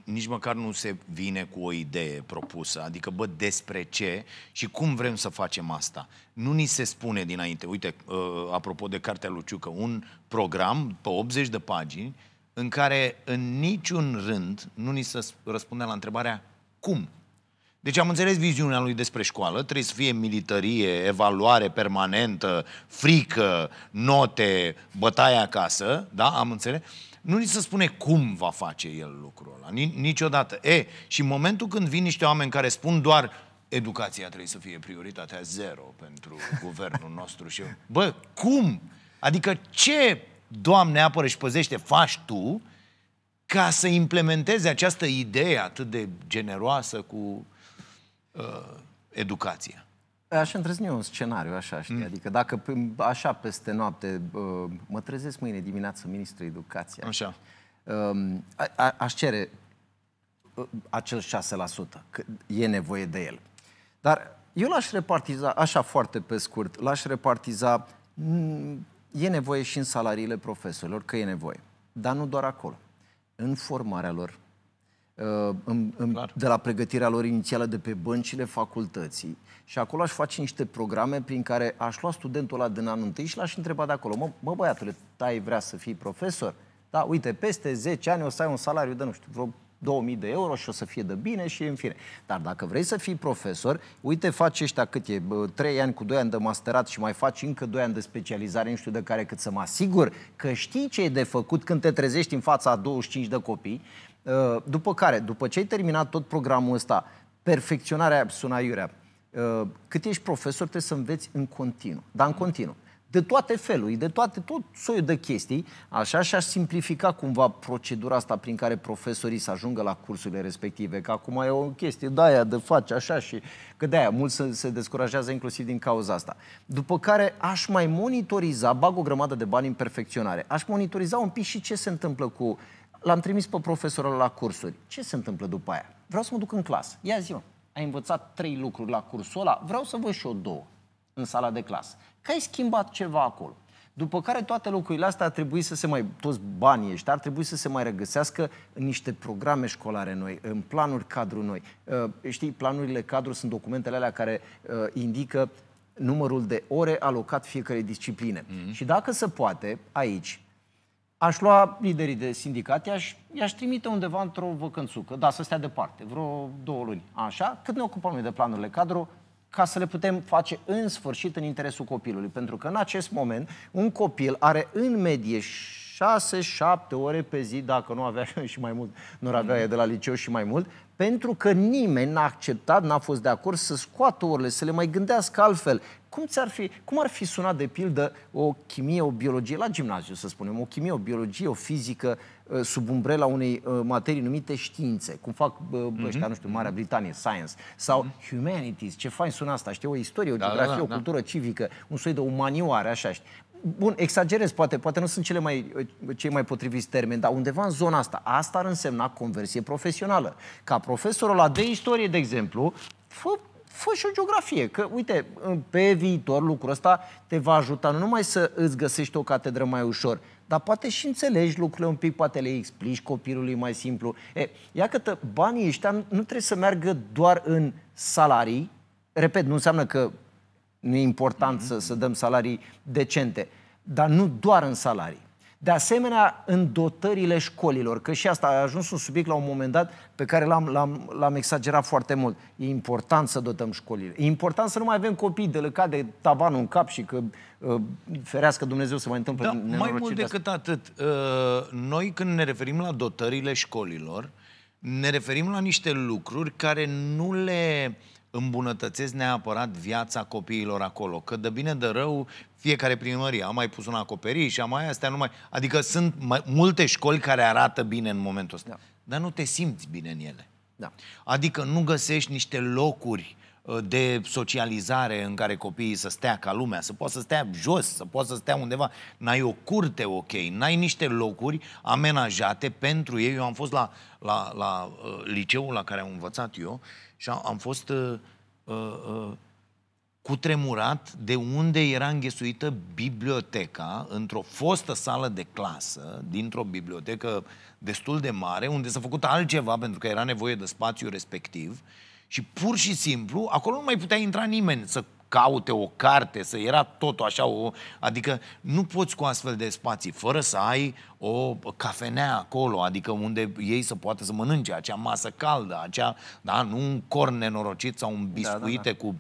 [SPEAKER 2] nici măcar nu se vine cu o idee propusă, adică bă, despre ce și cum vrem să facem asta. Nu ni se spune dinainte, uite, uh, apropo de cartea lui Ciucă, un program pe 80 de pagini în care în niciun rând nu ni se răspunde la întrebarea cum. Deci am înțeles viziunea lui despre școală, trebuie să fie militarie, evaluare permanentă, frică, note, bătaia acasă, da, am înțeles. Nu ni se spune cum va face el lucrul ăla, niciodată. E, și în momentul când vin niște oameni care spun doar educația trebuie să fie prioritatea zero pentru guvernul nostru și eu, bă, cum? Adică ce, Doamne, apără și păzește, faci tu ca să implementeze această idee atât de generoasă cu uh, educația?
[SPEAKER 1] Aș întrezni un scenariu, așa, știi? Mm. Adică dacă așa peste noapte mă trezesc mâine dimineață ministrul educației. Așa. A, a, aș cere acel 6%, că e nevoie de el. Dar eu l-aș repartiza, așa foarte pe scurt, l-aș repartiza, mm, e nevoie și în salariile profesorilor, că e nevoie. Dar nu doar acolo. În formarea lor, Uh, în, în, de la pregătirea lor inițială de pe băncile facultății și acolo aș face niște programe prin care aș lua studentul ăla din anul întâi și l-aș întreba de acolo, mă, mă băiatule, tai vrea să fii profesor? Da, uite, peste 10 ani o să ai un salariu de, nu știu, vreo 2000 de euro și o să fie de bine și în fine. Dar dacă vrei să fii profesor, uite, faci ăștia cât e, 3 ani cu 2 ani de masterat și mai faci încă 2 ani de specializare, nu știu de care, cât să mă asigur că știi ce e de făcut când te trezești în fața 25 de copii, Uh, după care, după ce ai terminat tot programul ăsta, perfecționarea suna iurea, uh, cât ești profesor trebuie să înveți în continuu, dar în continuu. De toate feluri, de toate, tot soiul de chestii, așa și-aș simplifica cumva procedura asta prin care profesorii să ajungă la cursurile respective, că acum e o chestie de aia, de face așa și că de aia mulți se, se descurajează inclusiv din cauza asta. După care aș mai monitoriza, bag o grămadă de bani în perfecționare, aș monitoriza un pic și ce se întâmplă cu uh, l-am trimis pe profesorul la cursuri. Ce se întâmplă după aia? Vreau să mă duc în clasă. Ia zi -mă. ai învățat trei lucruri la cursul ăla, vreau să văd și eu două în sala de clasă. Că ai schimbat ceva acolo. După care toate lucrurile astea ar trebui să se mai, toți banii ăștia, ar trebui să se mai regăsească în niște programe școlare noi, în planuri cadru noi. Uh, știi, planurile cadru sunt documentele alea care uh, indică numărul de ore alocat fiecare discipline. Mm-hmm. Și dacă se poate, aici, Aș lua liderii de sindicate, aș, i-aș trimite undeva într-o văcânțucă, da, să stea departe, vreo două luni, așa, cât ne ocupăm noi de planurile cadru, ca să le putem face în sfârșit în interesul copilului. Pentru că în acest moment, un copil are în medie 6-7 ore pe zi, dacă nu avea și mai mult, nu avea de la liceu și mai mult, pentru că nimeni n-a acceptat, n-a fost de acord să scoată orele, să le mai gândească altfel. Cum, ți-ar fi, cum ar fi sunat, de pildă, o chimie, o biologie, la gimnaziu, să spunem, o chimie, o biologie, o fizică, uh, sub umbrela unei uh, materii numite științe, cum fac mm-hmm. nu știu, Marea Britanie, Science, sau mm-hmm. Humanities, ce fain sună asta, știi, o istorie, o da, da geografie, da, da, o cultură da. civică, un soi de umanioare, așa, știi. Bun, exagerez, poate, poate nu sunt cele mai, cei mai potriviți termeni, dar undeva în zona asta. Asta ar însemna conversie profesională. Ca profesorul la de istorie, de exemplu, fă fă și o geografie. Că, uite, pe viitor lucrul ăsta te va ajuta nu numai să îți găsești o catedră mai ușor, dar poate și înțelegi lucrurile un pic, poate le explici copilului mai simplu. E, ia că banii ăștia nu trebuie să meargă doar în salarii. Repet, nu înseamnă că nu e important mm-hmm. să, să dăm salarii decente, dar nu doar în salarii. De asemenea, în dotările școlilor, că și asta a ajuns un subiect la un moment dat pe care l-am, l-am, l-am exagerat foarte mult. E important să dotăm școlile. E important să nu mai avem copii de lăcat de tavanul în cap și că uh, ferească Dumnezeu să mai întâmple da, Mai mult
[SPEAKER 2] decât de atât, uh, noi când ne referim la dotările școlilor, ne referim la niște lucruri care nu le uh, îmbunătățesc neapărat viața copiilor acolo. Că de bine de rău, fiecare primărie a mai pus un acoperiș și a mai astea, numai... Adică sunt mai, multe școli care arată bine în momentul ăsta. Da. Dar nu te simți bine în ele. Da. Adică nu găsești niște locuri uh, Uh, de socializare în care copiii să stea ca lumea, să poată să stea jos, să poată să stea undeva. N-ai o curte ok, n-ai niște locuri amenajate pentru ei. Eu am fost la, la, la uh, liceul la care am învățat eu și am fost uh, uh, uh, cutremurat de unde era înghesuită biblioteca într-o fostă sală de clasă, dintr-o bibliotecă destul de mare, unde s-a făcut altceva pentru că era nevoie de spațiu respectiv. Uh, și pur și simplu, acolo nu mai putea intra nimeni să caute o carte, să era tot așa o... Adică nu poți cu astfel de spații, fără să ai o cafenea acolo, adică unde ei să poată să mănânce acea masă caldă, acea, da, nu un corn nenorocit sau un biscuite da, da, da. cu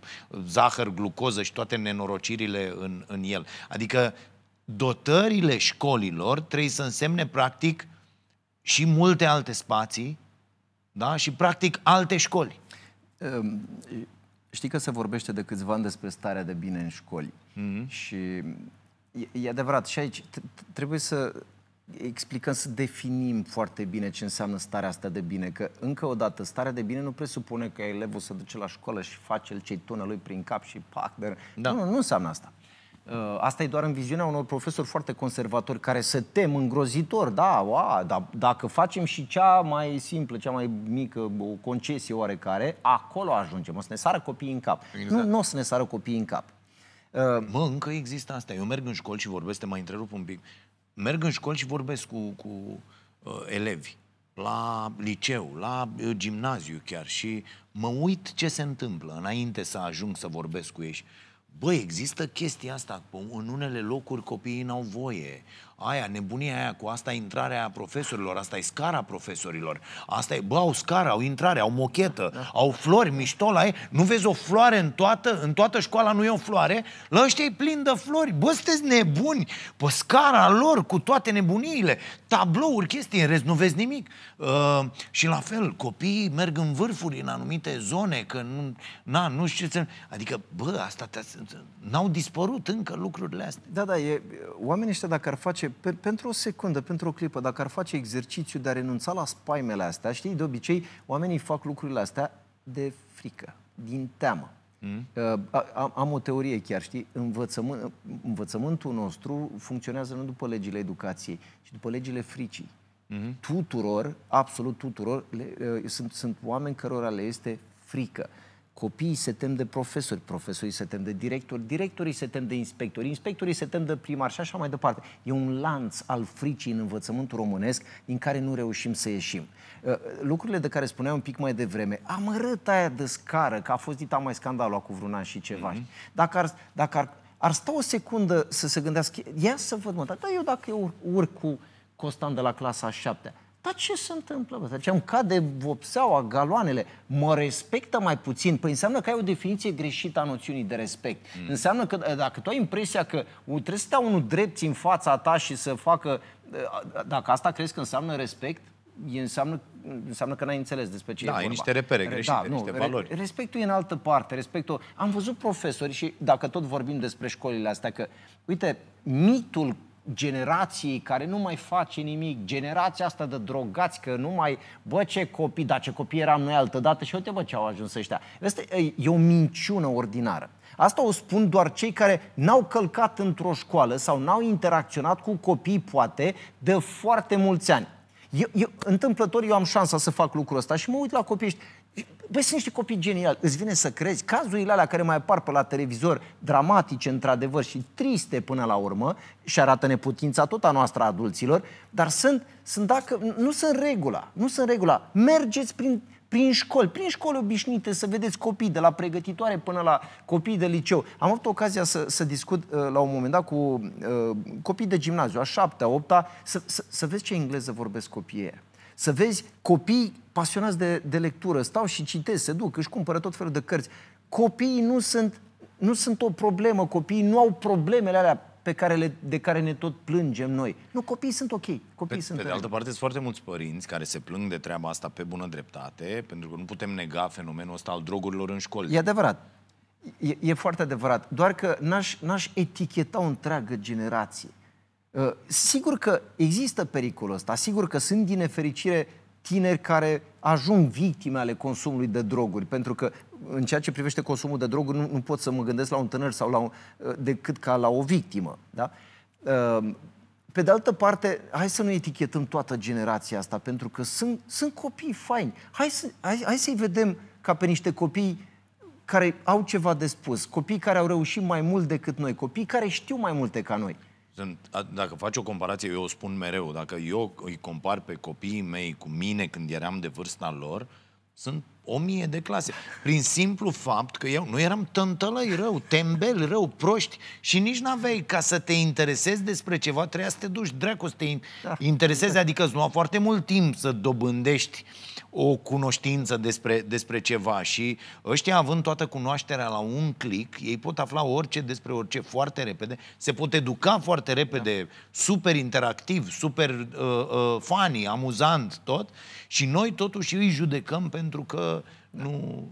[SPEAKER 2] zahăr, glucoză și toate nenorocirile în, în el. Adică dotările școlilor trebuie să însemne practic și multe alte spații, da, și practic alte școli. Ehm, știi că se vorbește de câțiva ani
[SPEAKER 1] despre starea de bine în școli. Mm-hmm. Și e, e adevărat. Și aici trebuie să explicăm, să definim foarte bine ce înseamnă starea asta de bine. Că, încă o dată, starea de bine nu presupune că elevul se duce la școală și face el cei tună lui prin cap și pac. De... Da. Nu, nu înseamnă asta. Uh, asta e doar în viziunea unor profesori foarte conservatori care se tem îngrozitor, da, oa, da, dacă facem și cea mai simplă, cea mai mică, o concesie oarecare, acolo ajungem, o să ne sară copiii în cap. Exact. Nu, nu o să ne sară
[SPEAKER 2] copiii în cap. Uh, mă, încă există asta. Eu merg în școli și vorbesc, te mai întrerup un pic. Merg în școli și vorbesc cu, cu uh, elevi la liceu, la uh, gimnaziu chiar și mă uit ce se întâmplă înainte să ajung să vorbesc cu ei. Băi, există chestia asta. În unele locuri copiii n-au voie aia, nebunia aia cu asta e intrarea profesorilor, asta e scara profesorilor, asta e, bă, au scara, au intrare, au mochetă, da. au flori, mișto la ei, nu vezi o floare în toată, în toată școala nu e o floare, la ăștia e plin de flori, bă, sunteți nebuni, pe scara lor, cu toate nebuniile, tablouri, chestii, în rest nu vezi nimic. Uh, și la fel, copiii merg în vârfuri în anumite zone, că nu, na, nu știu ce Adică, bă, asta te,
[SPEAKER 1] n-au dispărut încă lucrurile astea. Da, da, e, oamenii ăștia dacă ar face face, pe, pentru o secundă, pentru o clipă, dacă ar face exercițiu de a renunța la spaimele astea, știi, de obicei, oamenii fac lucrurile astea de frică, din teamă. Mm. Uh, am o teorie chiar, știi? Învățământ, învățământul nostru funcționează nu după legile educației, ci după legile fricii. Mm-hmm. Tuturor, absolut tuturor, le, uh, sunt, sunt oameni cărora le este frică. Copiii se tem de profesori, profesorii se tem de directori, directorii se tem de inspectori, inspectorii se tem de primari, și așa mai departe. E un lanț al fricii în învățământul românesc din care nu reușim să ieșim. Uh, lucrurile de care spuneam un pic mai devreme, am arăt aia de scară, că a fost dita mai scandalul cu vreun an și ceva. Mm-hmm. Dacă ar, dacă ar, ar sta o secundă să se gândească, ia să văd, mă, dar eu dacă eu urc cu Costan de la clasa șaptea, dar ce se întâmplă? Bă? Deci cad cade vopseaua, galoanele. Mă respectă mai puțin? Păi înseamnă că ai o definiție greșită a noțiunii de respect. Mm. Înseamnă că ă, dacă tu ai impresia că trebuie să stea unul drept în fața ta și să facă... Ă, dacă asta crezi că înseamnă respect, înseamnă, înseamnă că n-ai înțeles despre ce da, e vorba. Da, niște repere greșite, da, nu, niște valori. Respectul e în altă parte. Respectul... Am văzut profesori și dacă tot vorbim despre școlile astea, că, uite, mitul generației care nu mai face nimic, generația asta de drogați, că nu mai, bă, ce copii, da, ce copii eram noi altă dată și uite, bă, ce au ajuns ăștia. Asta e, e o minciună ordinară. Asta o spun doar cei care n-au călcat într-o școală sau n-au interacționat cu copii, poate, de foarte mulți ani. Eu, eu, întâmplător, eu am șansa să fac lucrul ăsta și mă uit la copii Băi, sunt niște copii geniali. Îți vine să crezi, cazurile alea care mai apar pe la televizor, dramatice într-adevăr și triste până la urmă, și arată neputința tot a noastră a adulților, dar sunt, sunt dacă, nu sunt regula, nu sunt regula. Mergeți prin, prin școli, prin școli obișnuite, să vedeți copii de la pregătitoare până la copii de liceu. Am avut ocazia să, să discut uh, la un moment dat cu uh, copii de gimnaziu, a șaptea, a opta, să, să, să vezi ce engleză vorbesc copiii să vezi copii pasionați de, de lectură, stau și citesc, se duc, își cumpără tot felul de cărți. Copiii nu sunt, nu sunt o problemă, copiii nu au problemele alea pe care le, de care ne tot plângem noi. Nu, copiii sunt ok.
[SPEAKER 2] Copiii pe, sunt pe de altă parte, sunt foarte mulți părinți care se plâng de treaba asta pe bună dreptate, pentru că nu putem nega fenomenul ăsta al drogurilor în școli. E adevărat.
[SPEAKER 1] E, e foarte adevărat. Doar că n-aș, n-aș eticheta o întreagă generație. Ă, sigur că există pericolul ăsta, sigur că sunt din nefericire tineri care ajung victime ale consumului de droguri, pentru că în ceea ce privește consumul de droguri nu, nu pot să mă gândesc la un tânăr sau la un, ă, decât ca la o victimă. Da? Ă, pe de altă parte, hai să nu etichetăm toată generația asta, pentru că sunt, sunt copii faini. Hai, să, hai, hai să-i vedem ca pe niște copii care au ceva de spus, copii care au reușit mai mult decât noi, copii care știu mai multe ca noi.
[SPEAKER 2] Dacă faci o comparație, eu o spun mereu, dacă eu îi compar pe copiii mei cu mine când eram de vârsta lor, sunt o mie de clase. Prin simplu fapt că eu nu eram tântălăi rău, tembel rău, proști și nici n-aveai ca să te interesezi despre ceva, trebuia să te duci dracu să te da. interesezi, adică îți lua foarte mult timp să dobândești o cunoștință despre, despre ceva și ăștia având toată cunoașterea la un click, ei pot afla orice despre orice foarte repede, se pot educa foarte repede, da. super interactiv, super uh, uh, funny, amuzant tot și noi totuși îi judecăm pentru că că nu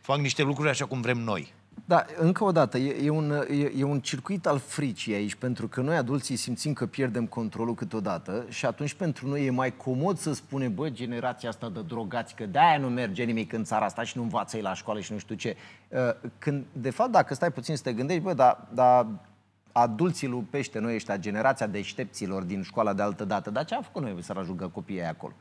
[SPEAKER 2] fac niște lucruri așa cum vrem noi.
[SPEAKER 1] Da, încă o dată, e, e, un, e, e un circuit al fricii aici, pentru că noi adulții simțim că pierdem controlul câteodată și atunci pentru noi e mai comod să spune, bă, generația asta de drogați, că de-aia nu merge nimic în țara asta și nu învață ei la școală și nu știu ce. Uh, când, de fapt, dacă stai puțin să te gândești, bă, dar da, adulții lupește noi ăștia, generația deștepților din școala de altă dată, dar ce a făcut noi să ajungă copiii acolo?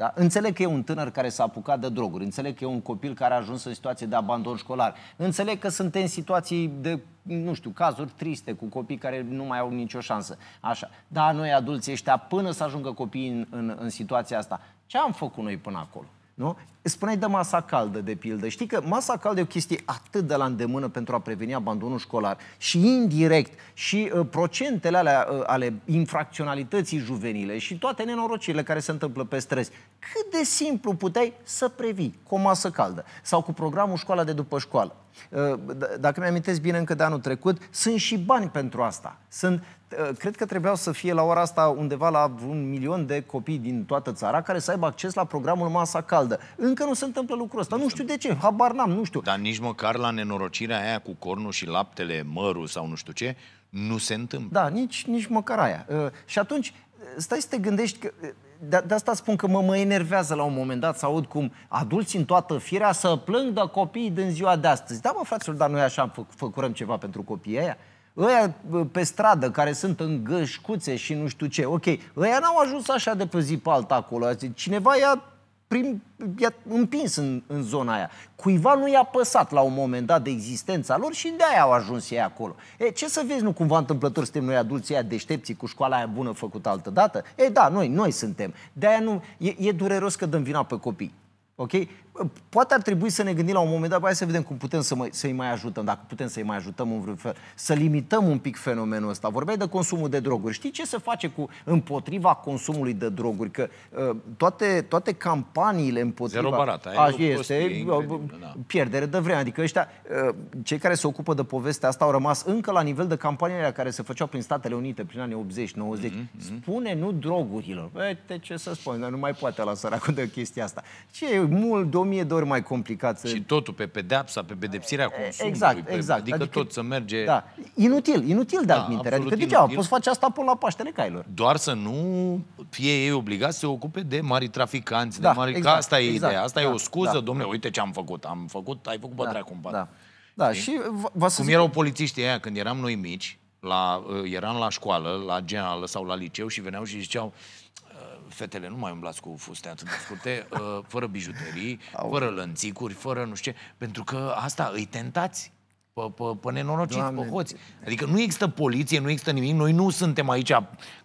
[SPEAKER 1] Da? Înțeleg că e un tânăr care s-a apucat de droguri, înțeleg că e un copil care a ajuns în situație de abandon școlar, înțeleg că sunt în situații de, nu știu, cazuri triste cu copii care nu mai au nicio șansă. Așa. Da, noi adulții ăștia, până să ajungă copiii în, în, în situația asta, ce am făcut noi până acolo? Nu? Spuneai de masa caldă, de pildă. Știi că masa caldă e o chestie atât de la îndemână pentru a preveni abandonul școlar și indirect și uh, procentele alea, uh, ale infracționalității juvenile și toate nenorocirile care se întâmplă pe străzi. Cât de simplu puteai să previi cu o masă caldă sau cu programul școala de după școală. Uh, dacă mi-amintesc bine încă de anul trecut, sunt și bani pentru asta. Sunt, Ă, cred că trebuiau să fie la ora asta undeva la un milion de copii din toată țara care să aibă acces la programul Masa Caldă. Încă
[SPEAKER 2] nu se întâmplă lucrul ăsta. Nu știu de ce, habar n-am, nu știu. Dar nici măcar la nenorocirea aia cu cornul și laptele, mărul sau nu știu ce, nu se întâmplă. Da, nici, nici măcar aia. Ă, și atunci,
[SPEAKER 1] stai să te gândești că de, de asta spun că mă, mă enervează la un moment dat să aud cum adulți în toată firea să plângă copiii din ziua de astăzi. Da, mă, fraților, dar noi așa fă, făcurăm ceva pentru copiii aia? Ăia pe stradă care sunt în gășcuțe și nu știu ce, ok, ăia n-au ajuns așa de pe zi pe alta acolo. Cineva i-a, prim, i-a împins în, în zona aia. Cuiva nu i-a păsat la un moment dat de existența lor și de aia au ajuns ei acolo. E, ce să vezi, nu cumva întâmplător suntem noi adulții aia deștepții cu școala aia bună făcută altă dată? E, da, noi, noi suntem. De aia nu, e, e dureros că dăm vina pe copii. Ok? poate ar trebui să ne gândim la un moment dat, hai să vedem cum putem să mai, să-i mai ajutăm, dacă putem să-i mai ajutăm în vreun fel, să limităm un pic fenomenul ăsta. Vorbeai de consumul de droguri. Știi ce se face cu împotriva consumului de droguri? Că uh, toate, toate campaniile împotriva... Zero barat, a, e este e da. pierdere de vreme. Adică ăștia, uh, cei care se ocupă de povestea asta au rămas încă la nivel de campaniile care se făceau prin Statele Unite prin anii 80-90. Mm-hmm. Mhm. Spune nu drogurilor. Uite ce să spun, dar nu mai poate la săracul de chestia asta. Ce e mult, mie de ori mai complicat să... Și totul pe pedepsa, pe pedepsirea consumului. Exact, pe, exact. Adică, adică tot
[SPEAKER 2] să merge... Da.
[SPEAKER 1] Inutil, inutil de altminte. Da, adică degeaba, poți face asta până la Paștele Cailor.
[SPEAKER 2] Doar să nu fie ei obligați să se ocupe de mari traficanți, da, de mari... Exact, asta e exact, ideea, asta da, e o scuză, da, domnule, uite ce am făcut. Am făcut, ai făcut pe da, dracu da. Da, și vă Cum zic... erau polițiștii aia când eram noi mici, la, uh, eram la școală, la generală sau la liceu și veneau și ziceau, fetele nu mai umblați cu fuste atât de scurte, uh, fără bijuterii, Aole. fără lănțicuri, fără nu știu ce, pentru că asta îi tentați pe, pe, pe nenorociți, Doamne. pe hoți. Adică nu există poliție, nu există nimic, noi nu suntem aici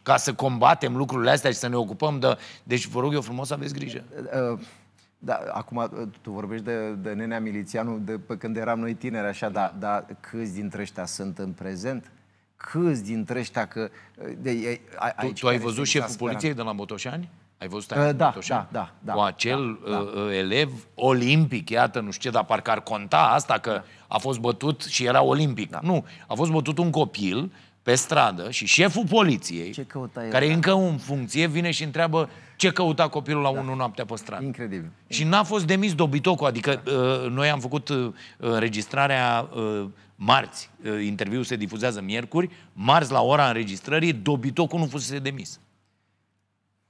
[SPEAKER 2] ca să combatem lucrurile astea și să ne ocupăm de... Deci vă rog eu frumos să aveți grijă. Uh, uh, da,
[SPEAKER 1] acum tu vorbești de, de nenea milițianul de, pe când eram noi tineri, așa, dar da. da, câți dintre ăștia sunt în prezent? câți dintre ăștia că... De, de, a, tu, tu ai văzut șeful poliției de la Motoșani? Ai văzut uh, da, da, da, da. Cu
[SPEAKER 2] acel da, da. Uh, uh, elev olimpic, iată, nu știu ce, dar parcă ar conta asta că a fost bătut și era olimpic. Da. Nu, a fost bătut un copil pe stradă și șeful poliției, ce care e încă în funcție, vine și întreabă ce căuta copilul la da. unul noaptea pe stradă. Incredibil. Și n-a fost demis dobitocul, adică da. uh, noi am făcut uh, înregistrarea... Uh, marți, ă, interviul se difuzează miercuri, marți la ora înregistrării, dobitocul nu fusese demis.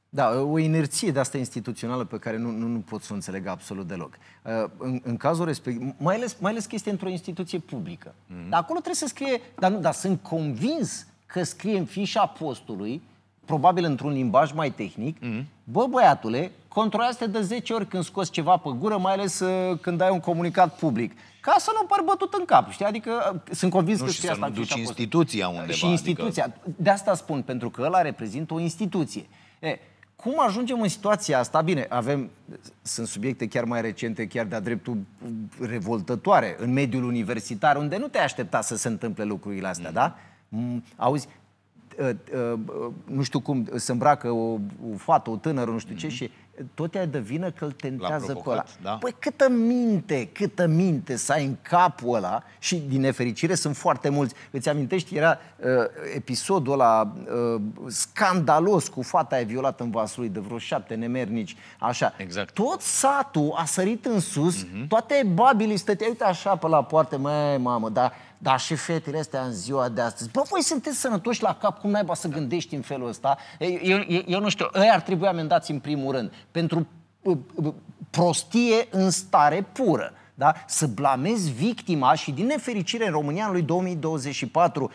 [SPEAKER 1] Da, o inerție de asta instituțională pe care nu, nu, nu pot să o înțeleg absolut deloc. Ă, în, în cazul respectiv, mai ales, mai ales că este într-o instituție publică. Mm-hmm. Dar acolo trebuie să scrie, dar, nu, dar sunt convins că scrie în fișa postului, probabil într-un limbaj mai tehnic, mm-hmm. bă băiatule, controlează de 10 ori când scoți ceva pe gură, mai ales ă, când ai un comunicat public ca să nu par bătut în cap, știi? Adică uh, sunt convins nu, că și să asta nu duci instituția undeva. Și adică- instituția. Adică... De asta spun, pentru că ăla reprezintă o instituție. E, cum ajungem în situația asta? Bine, avem, sunt subiecte chiar mai recente, chiar de-a dreptul revoltătoare, în mediul universitar, unde nu te aștepta să se întâmple lucrurile astea, mm. da? Mm, auzi, uh, uh, nu știu cum, se îmbracă o, o fată, o tânără, nu știu mm. ce, și tot ea de vină că îl tentează cu ăla. Da? Păi câtă minte, câtă minte să ai în capul ăla și din nefericire sunt foarte mulți. Îți amintești, era uh, episodul ăla uh, scandalos cu fata e violată în vasul lui de vreo șapte nemernici, așa. Exact. Tot satul a sărit în sus, uh-huh. toate babilii stăteau, uite așa pe la poartă, măi mamă, dar dar și fetele astea în ziua de astăzi. Bă, voi sunteți sănătoși la cap, cum naiba să gândești în felul ăsta? Eu, eu, eu nu știu, ei ar trebui amendați în primul rând. Pentru prostie în stare pură. Da? Să blamezi victima și din nefericire în România în lui 2024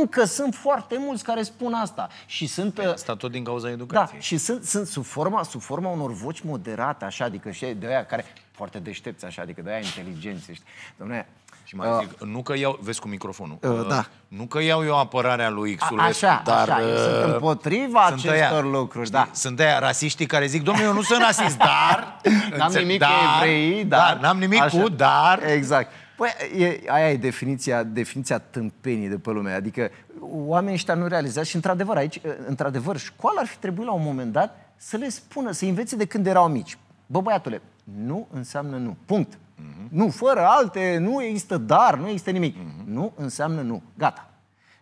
[SPEAKER 1] încă sunt foarte mulți care spun asta și sunt... Păi ă, asta tot din cauza da, educației. Da, și sunt, sunt sub, forma, sub forma unor voci moderate, așa, adică și de aia care
[SPEAKER 2] foarte deștepți, așa, adică de aia inteligenți. Domnule, și mai uh, nu că iau, vezi cu microfonul, uh, uh, da. nu că iau eu apărarea lui Xulescu, așa, dar... Așa, uh, sunt
[SPEAKER 1] împotriva sunt acestor aia,
[SPEAKER 2] lucruri, da. Sunt aia rasiștii care zic, domnule, eu nu sunt rasist, dar... n-am nimic dar, cu evrei, da, dar... Da, n-am nimic așa, cu, dar... Exact. Păi, e, aia e definiția, definiția
[SPEAKER 1] tâmpenii de pe lume. Adică oamenii ăștia nu realizează și, într-adevăr, aici, uh, într-adevăr, școala ar fi trebuit la un moment dat să le spună, să învețe de când erau mici. Bă, băiatule, nu înseamnă nu. Punct. Mhm. Nu, fără alte, nu există dar, nu există nimic. Uh-huh. Nu înseamnă nu. Gata.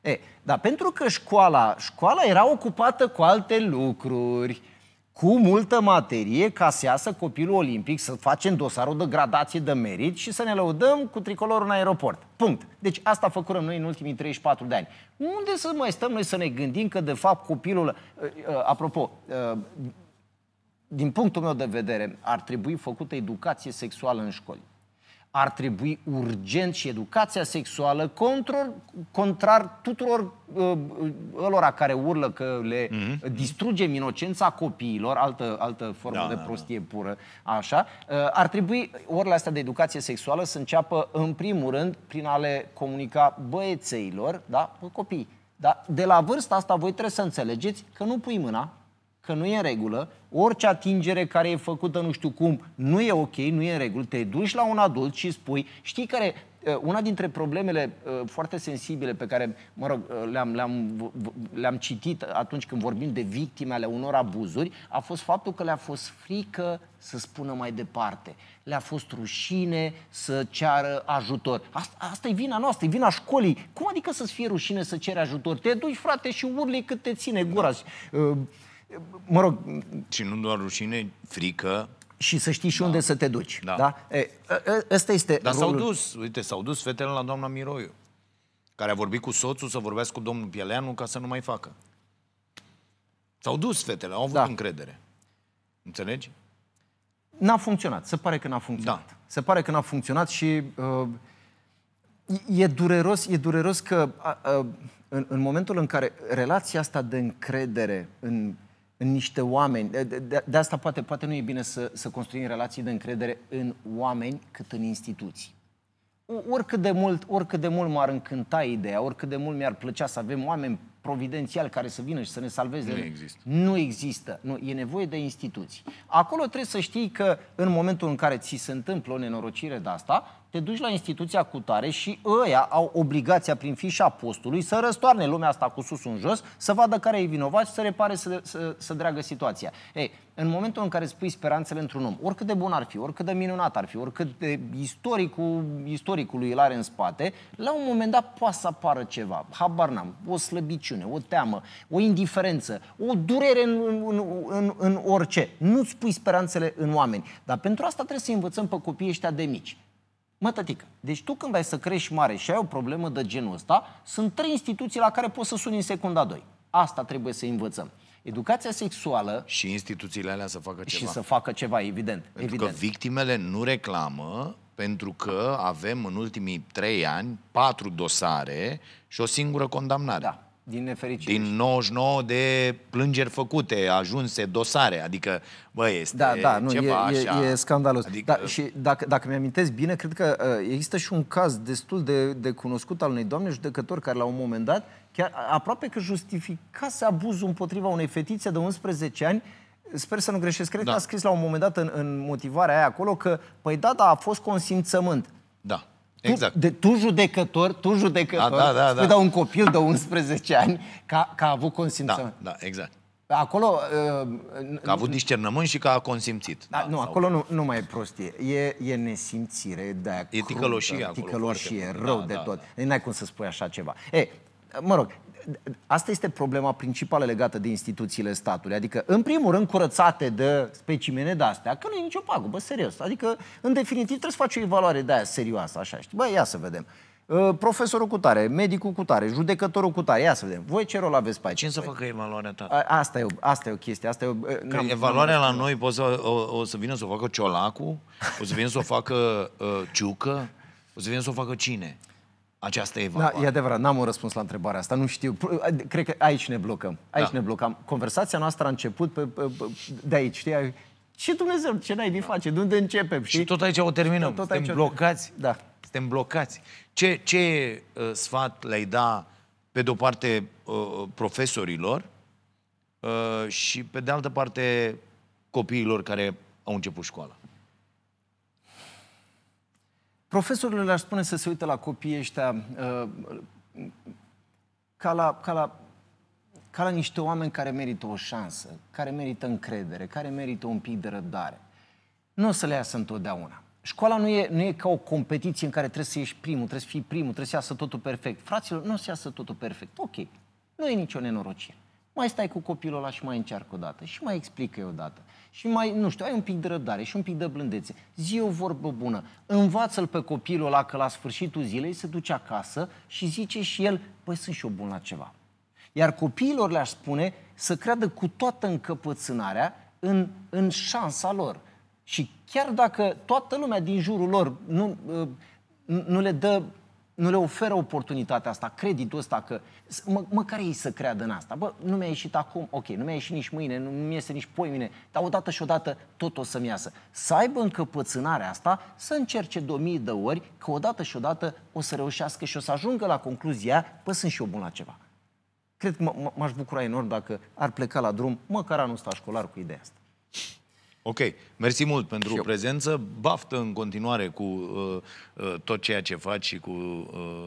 [SPEAKER 1] E, dar pentru că școala, școala era ocupată cu alte lucruri, cu multă materie ca să iasă copilul olimpic, să facem dosarul de gradație de merit și să ne lăudăm cu tricolorul în aeroport. Punct. Deci asta făcurăm noi în ultimii 34 de ani. Unde să mai stăm noi să ne gândim că de fapt copilul... Apropo, din punctul meu de vedere, ar trebui făcută educație sexuală în școli. Ar trebui urgent și educația sexuală control, contrar tuturor uh, ălora care urlă că le mm-hmm. distrugem inocența copiilor, altă, altă formă da, de prostie da, da. pură, așa. Uh, ar trebui orele astea de educație sexuală să înceapă, în primul rând, prin a le comunica băiețeilor, da, copii. Da? De la vârsta asta voi trebuie să înțelegeți că nu pui mâna, că nu e în regulă, orice atingere care e făcută nu știu cum nu e ok, nu e în regulă, te duci la un adult și spui, știi care uh, una dintre problemele uh, foarte sensibile pe care, mă rog, uh, le-am, le-am, le-am citit atunci când vorbim de victime ale unor abuzuri, a fost faptul că le-a fost frică să spună mai departe. Le-a fost rușine să ceară ajutor. Asta, asta e vina noastră, e vina școlii. Cum adică să-ți fie rușine să ceri ajutor? Te duci, frate, și urli cât te ține gura. Da
[SPEAKER 2] Mă rog... Și nu doar rușine, frică, și să știi și da. unde să te duci. Da. da? E,
[SPEAKER 1] ăsta este Dar rolul... s-au
[SPEAKER 2] dus, uite, s-au dus fetele la doamna Miroiu, care a vorbit cu soțul să vorbească cu domnul Pieleanu ca să nu mai facă. S-au dus fetele, au avut da. încredere. Înțelegi?
[SPEAKER 1] N-a funcționat, se pare că n-a funcționat. Da. Se pare că n-a funcționat și uh, e dureros, e dureros că uh, în, în momentul în care relația asta de încredere în în niște oameni. De, de asta poate, poate nu e bine să, să construim relații de încredere în oameni cât în instituții. Oricât de mult, oricât de mult m-ar încânta ideea, oricât de mult mi-ar plăcea să avem oameni providențiali care să vină și să ne salveze. Nu există. Nu există. Nu, e nevoie de instituții. Acolo trebuie să știi că în momentul în care ți se întâmplă o nenorocire de asta, te duci la instituția cutare și ăia au obligația prin fișa postului să răstoarne lumea asta cu sus în jos, să vadă care e vinovat și să repare, să, să, să dreagă situația. Ei, în momentul în care spui speranțele într-un om, oricât de bun ar fi, oricât de minunat ar fi, oricât de istoricul, istoricul îl are în spate, la un moment dat poate să apară ceva. Habar n-am, o slăbiciune, o teamă, o indiferență, o durere în, în, în, în orice. Nu-ți pui speranțele în oameni. Dar pentru asta trebuie să învățăm pe copiii ăștia de mici. Mă, tătică, deci tu când ai să crești mare și ai o problemă de genul ăsta, sunt trei instituții la care poți să suni în secunda 2. Asta trebuie să învățăm. Educația
[SPEAKER 2] sexuală... Și instituțiile alea să facă ceva. Și să facă ceva, evident. Pentru evident. că victimele nu reclamă pentru că avem în ultimii trei ani patru dosare și o singură condamnare. Da. Din nefericire. Din 99 de plângeri făcute, ajunse, dosare, adică, băi, este da, da, nu, ceva e, așa. E, e
[SPEAKER 1] scandalos. Adică... Da, și dacă, dacă mi-amintesc bine, cred că uh, există și un caz destul de, de cunoscut al unei doamne judecători care la un moment dat, chiar aproape că justificase abuzul împotriva unei fetițe de 11 ani, Sper să nu greșesc. Cred da. că a scris la un moment dat în, în motivarea aia acolo că, păi da, da, a fost consimțământ. Da. Exact. de, tu judecător, tu judecător, da, da, da, da. dau un copil de 11 ani ca, că a avut consimțământ. Da, da, exact. Acolo... Uh, că a avut
[SPEAKER 2] discernământ și că a consimțit. Da, da, nu, acolo nu, nu mai e prostie.
[SPEAKER 1] E, e nesimțire de E ticăloșie crută, acolo. Ticăloșie, rău da, de da, tot. Da, da. N-ai cum să spui așa ceva. E, mă rog, asta este problema principală legată de instituțiile statului. Adică, în primul rând, curățate de specimene de astea, că nu e nicio pagubă, serios. Adică, în definitiv, trebuie să faci o evaluare de aia serioasă, așa, știi? Băi, ia să vedem. Uh, profesorul cu tare, medicul cu tare, judecătorul cu tare, ia să vedem. Voi ce rol aveți pe aici? Cine să facă evaluarea ta? A, asta, e o, asta e o chestie, asta e o... Uh, că evaluarea la noi
[SPEAKER 2] poți să, o, o să vină să o facă Ciolacu, o să vină să o facă uh, Ciucă, o să vină să o facă cine? această evaluare. Da,
[SPEAKER 1] e adevărat, n-am un răspuns la întrebarea asta, nu știu. Adică, cred că aici ne blocăm. Aici da. ne blocăm. Conversația noastră a început pe, pe, pe, de aici, știi? Ce Dumnezeu, ce n-ai face? De unde începem? Știi? Și tot aici o terminăm. Tot aici Suntem o... blocați. Da.
[SPEAKER 2] Suntem blocați. Ce, ce uh, sfat le-ai da, pe de-o parte, uh, profesorilor uh, și, pe de altă parte, copiilor care au început școala?
[SPEAKER 1] Profesorul le-aș spune să se uite la copiii ăștia uh, ca la, ca la ca la niște oameni care merită o șansă, care merită încredere, care merită un pic de răbdare. Nu o să le iasă întotdeauna. Școala nu e, nu e ca o competiție în care trebuie să ieși primul, trebuie să fii primul, trebuie să iasă totul perfect. Fraților, nu o să iasă totul perfect. Ok, nu e nicio nenorocire mai stai cu copilul ăla și mai încearcă o dată și mai explică o dată. Și mai, nu știu, ai un pic de răbdare și un pic de blândețe. Zi o vorbă bună. Învață-l pe copilul ăla că la sfârșitul zilei se duce acasă și zice și el, păi sunt și eu bun la ceva. Iar copiilor le-aș spune să creadă cu toată încăpățânarea în, în șansa lor. Și chiar dacă toată lumea din jurul lor nu, nu le dă nu le oferă oportunitatea asta, creditul ăsta că mă, măcar ei să creadă în asta. Bă, nu mi-a ieșit acum, ok, nu mi-a ieșit nici mâine, nu mi iese nici poimine, dar odată și odată tot o să-mi iasă. Să aibă încăpățânarea asta, să încerce de mii de ori, că odată și odată o să reușească și o să ajungă la concluzia, bă, sunt și eu bun la ceva. Cred că m-aș bucura enorm dacă ar pleca la drum măcar anul ăsta școlar cu ideea asta.
[SPEAKER 2] Ok, mersi mult pentru și eu. prezență. Baftă în continuare cu uh, uh, tot ceea ce faci și cu uh,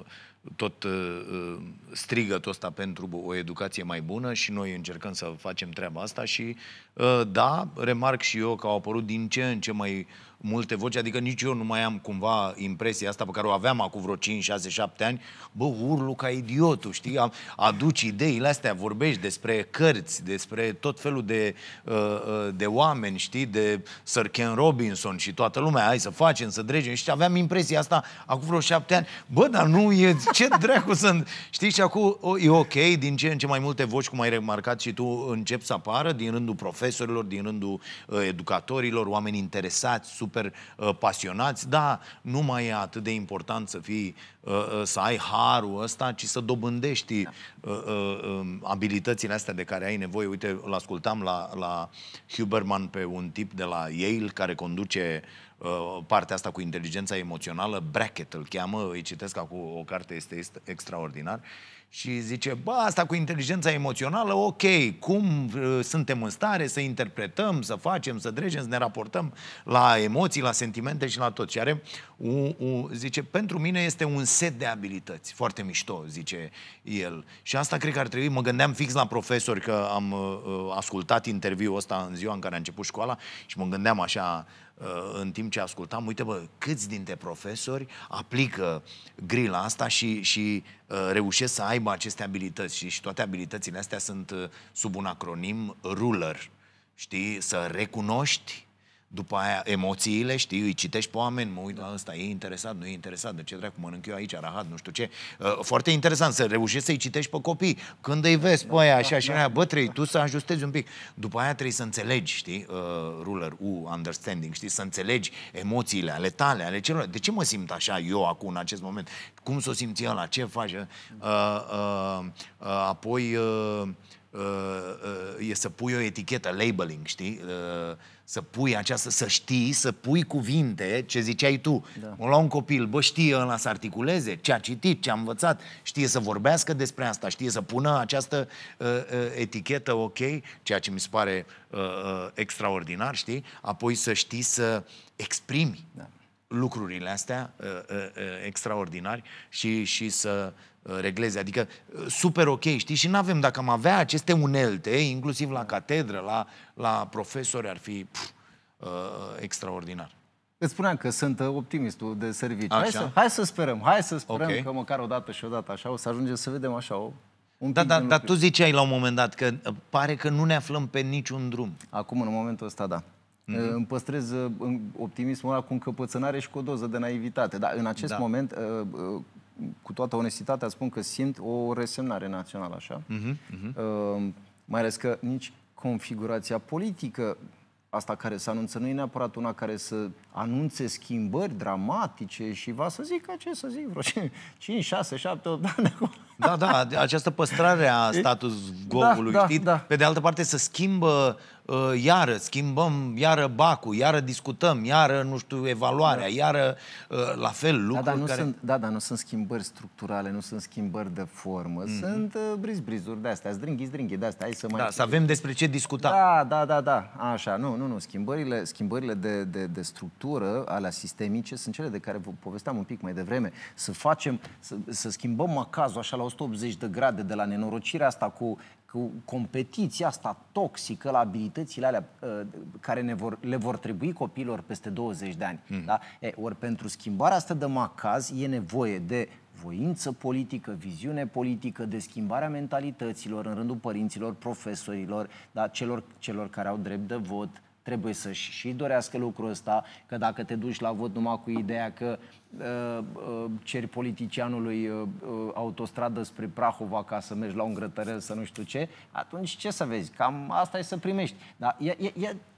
[SPEAKER 2] tot uh, uh, strigătul ăsta pentru o educație mai bună și noi încercăm să facem treaba asta și uh, da, remarc și eu că au apărut din ce în ce mai uh, multe voci, adică nici eu nu mai am cumva impresia asta pe care o aveam acum vreo 5, 6, 7 ani, bă, urlu ca idiotul, știi? Aduci ideile astea, vorbești despre cărți, despre tot felul de, uh, uh, de oameni, știi? De Sir Ken Robinson și toată lumea, hai să facem, să dregem, și aveam impresia asta acum vreo 7 ani, bă, dar nu e, ce dracu sunt, știi? Și acum e ok, din ce în ce mai multe voci, cum ai remarcat și tu, încep să apară din rândul profesorilor, din rândul uh, educatorilor, oameni interesați, sub super uh, pasionați. Da, nu mai e atât de important să fii, uh, uh să ai harul ăsta, ci să dobândești da. uh, uh, um, abilitățile astea de care ai nevoie. Uite, îl ascultam la, la Huberman pe un tip de la Yale care conduce uh, partea asta cu inteligența emoțională, Bracket îl cheamă, îi citesc acum o carte, este, este extraordinar. Uh, și zice, bă, asta cu inteligența emoțională, ok, cum uh, suntem în stare să interpretăm, să facem, să dregem, să ne raportăm la emoții, la sentimente și la tot. Și are, u, u, zice, pentru mine este un set de abilități, foarte mișto, zice el. Și asta cred că ar trebui, mă gândeam fix la profesori că am uh, uh ascultat interviul ăsta în ziua în care a început școala și mă gândeam așa, Uh, în timp ce ascultam, uite bă, câți dintre profesori aplică grila asta și, și uh, reușesc să aibă aceste abilități și, și toate abilitățile astea sunt uh, sub un acronim RULER, știi, să recunoști, după aia emoțiile, știi, îi citești pe oameni, mă uit la ăsta, e interesat, nu e interesat, de ce dracu mănânc eu aici, rahat, nu știu ce. Uh, foarte interesant să reușești să-i citești pe copii. Când îi vezi pe aia, așa și aia, bă, trebuie tu să ajustezi un pic. După aia trebuie să înțelegi, știi, uh, ruler, U, understanding, știi, să înțelegi emoțiile ale tale, ale celor. De ce mă simt așa eu acum, în acest moment? Cum să o simți ăla? Ce faci? Uh, uh, uh, apoi... Uh, Uh, uh, e să pui o etichetă, labeling, știi? Uh, să pui această, să știi, să pui cuvinte ce ziceai tu. Da. La un copil, bă, știe ăla să articuleze, ce a citit, ce a învățat, știe să vorbească despre asta, știe să pună această uh, etichetă, ok, ceea ce mi se pare uh, extraordinar, știi? Apoi să știi să exprimi. Da lucrurile astea uh, uh, uh, extraordinari și, și să uh, regleze. Adică uh, super ok, știi? Și nu avem, dacă am avea aceste unelte, inclusiv la catedră, la, la profesori, ar fi pf, uh, extraordinar. Îți spuneam că sunt optimistul de serviciu. Hai să, hai să sperăm, hai să sperăm okay. că măcar o dată și o dată așa o
[SPEAKER 1] să ajungem să vedem așa o un da, da, dar tu ziceai la un
[SPEAKER 2] moment dat că pare că nu ne aflăm pe
[SPEAKER 1] niciun drum. Acum, în momentul ăsta, da. Mm-hmm. Îmi păstrez uh, optimismul ăla cu încăpățânare și cu o doză de naivitate. Dar în acest da. moment, uh, uh, cu toată onestitatea, spun că simt o resemnare națională așa. Mm-hmm. Mai ales că nici configurația politică asta care se anunță nu e neapărat una care să anunțe schimbări dramatice și va să zic ce să zic, vreo 5, 6, 7, 8 ani
[SPEAKER 2] acum. Da, da, această păstrare a status quo-ului, da, da, știi? Da. Pe de altă parte, să schimbă uh, iară schimbăm, iară bacul, iară discutăm, iară, nu știu, evaluarea, da. iară uh, la fel da, lucruri da, da, nu care... Sunt,
[SPEAKER 1] da, dar nu sunt schimbări structurale, nu sunt schimbări de formă, mm-hmm. sunt uh, briz-brizuri de-astea, zdringhi-zdringhi de-astea, hai să mai... Da, să avem despre ce discuta. Da, da, da, da, așa, nu, nu, nu, schimbările, schimbările de, de, de structură, alea sistemice, sunt cele de care vă povesteam un pic mai devreme, să facem, să, să schimbăm acazul așa la 180 de grade de la nenorocirea asta cu cu competiția asta toxică la abilitățile alea uh, care ne vor, le vor trebui copiilor peste 20 de ani. Mm. Da? E, ori pentru schimbarea asta de macaz e nevoie de voință politică, viziune politică, de schimbarea mentalităților în rândul părinților, profesorilor, da? celor, celor care au drept de vot, trebuie să-și și dorească lucrul ăsta, că dacă te duci la vot numai cu ideea că uh, uh, ceri politicianului uh, uh, autostradă spre Prahova ca să mergi la un grătărel să nu știu ce, atunci ce să vezi? Cam asta e să primești. Dar ia,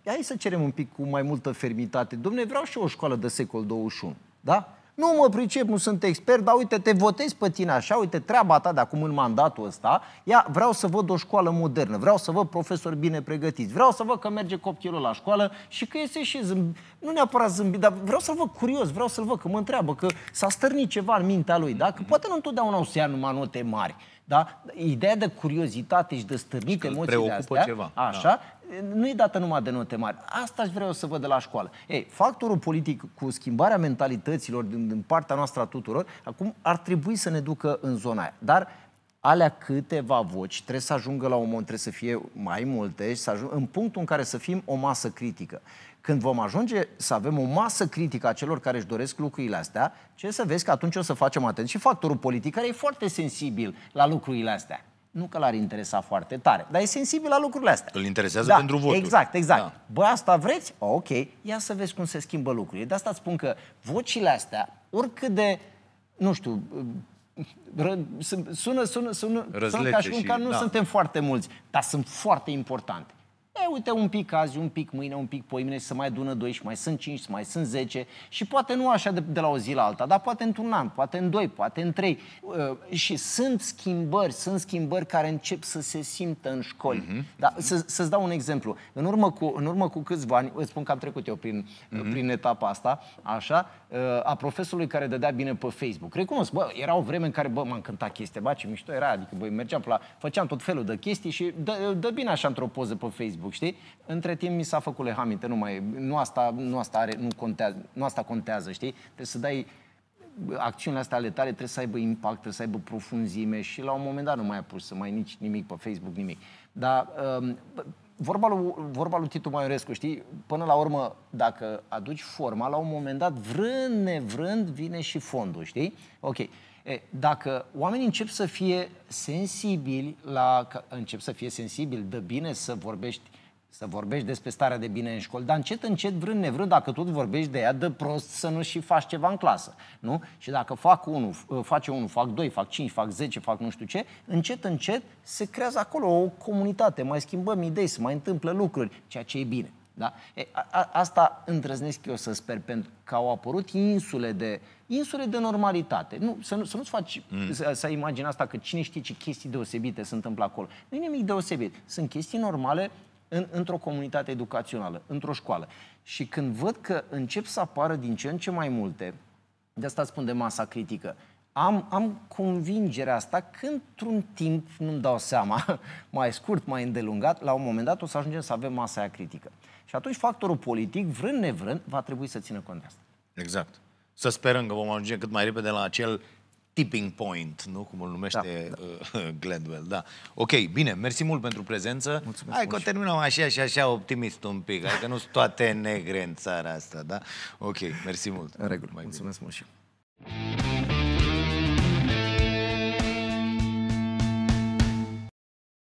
[SPEAKER 1] hai să cerem un pic cu mai multă fermitate. Domne, vreau și o școală de secol 21. Da? Nu mă pricep, nu sunt expert, dar uite, te votez pe tine așa, uite, treaba ta de acum în mandatul ăsta, ia, vreau să văd o școală modernă, vreau să văd profesori bine pregătiți, vreau să văd că merge copilul la școală și că iese și zâmbi, nu neapărat zâmbi, dar vreau să-l văd curios, vreau să-l văd că mă întreabă, că s-a stârnit ceva în mintea lui, da? Că poate nu întotdeauna o să ia numai note mari, da? Ideea de curiozitate și de stârnite emoțiile astea, ceva. Da. așa, da. nu e dată numai de note mari. Asta aș vrea să văd de la școală. Ei, factorul politic cu schimbarea mentalităților din, din partea noastră a tuturor, acum ar trebui să ne ducă în zona aia. Dar alea câteva voci trebuie să ajungă la un moment, trebuie să fie mai multe și să ajungă în punctul în care să fim o masă critică. Când vom ajunge să avem o masă critică a celor care își doresc lucrurile astea, ce să vezi că atunci o să facem atenție. Și factorul politic care e foarte sensibil la lucrurile astea. Nu că l-ar interesa foarte tare, dar e sensibil la lucrurile astea. Îl interesează da, pentru voturi. Exact, exact. Da. Bă, asta vreți? O, ok, ia să vezi cum se schimbă lucrurile. De asta spun că vocile astea, oricât de, nu știu, ră, sună, sună, sună, sună, ca și cum că nu da. suntem foarte mulți, dar sunt foarte importante. E, uite, un pic azi, un pic mâine, un pic poimine să mai adună 2 și mai sunt 5 mai sunt 10 și poate nu așa de, de la o zi la alta, dar poate într-un an, poate în doi, poate în trei. Uh, și sunt schimbări, sunt schimbări care încep să se simtă în școli. Uh-huh. Da, să, să-ți dau un exemplu. În urmă cu, în urmă cu câțiva ani, îți spun că am trecut eu prin, uh-huh. prin etapa asta, așa, Uh, a profesorului care dădea bine pe Facebook. Recunosc, bă, era o vreme în care, bă, m-a încântat chestia, bă, ce mișto era, adică, bă, mergeam la, făceam tot felul de chestii și dă, dă bine așa într-o poză pe Facebook, știi? Între timp mi s-a făcut lehamite, nu mai, nu asta, nu asta are, nu contează, nu asta contează, știi? Trebuie să dai acțiunile astea ale tale trebuie să aibă impact, trebuie să aibă profunzime și la un moment dat nu mai a pus să mai nici nimic pe Facebook, nimic. Dar um, vorba lui, vorba lui Titu Maiorescu, știi, până la urmă, dacă aduci forma, la un moment dat, vrând nevrând, vine și fondul, știi? Ok. E, dacă oamenii încep să fie sensibili la, încep să fie sensibili, dă bine să vorbești să vorbești despre starea de bine în școală, dar încet, încet, vrând nevrând, dacă tot vorbești de ea, dă prost să nu și faci ceva în clasă. Nu? Și dacă fac unul, face unul, fac doi, fac cinci, fac zece, fac nu știu ce, încet, încet se creează acolo o comunitate, mai schimbăm idei, se mai întâmplă lucruri, ceea ce e bine. Da? E, a, asta îndrăznesc eu să sper, pentru că au apărut insule de, insule de normalitate. Nu, să, nu, să nu-ți faci mm. să, să imagini asta că cine știe ce chestii deosebite se întâmplă acolo. Nu e nimic deosebit. Sunt chestii normale în, într-o comunitate educațională, într-o școală. Și când văd că încep să apară din ce în ce mai multe, de asta spun de masa critică, am, am convingerea asta că într-un timp, nu-mi dau seama, mai scurt, mai îndelungat, la un moment dat o să ajungem să avem masa aia critică. Și atunci factorul politic, vrând nevrând, va trebui să țină cont de asta.
[SPEAKER 2] Exact. Să sperăm că vom ajunge cât mai repede la acel tipping point, nu? Cum îl numește da, da. Gladwell, da. Ok, bine, mersi mult pentru prezență. Mulțumesc Hai că terminăm așa și așa optimist un pic, că adică nu sunt toate negre în țara asta, da? Ok, mersi mult. În regulă, Mai mulțumesc bine. mult și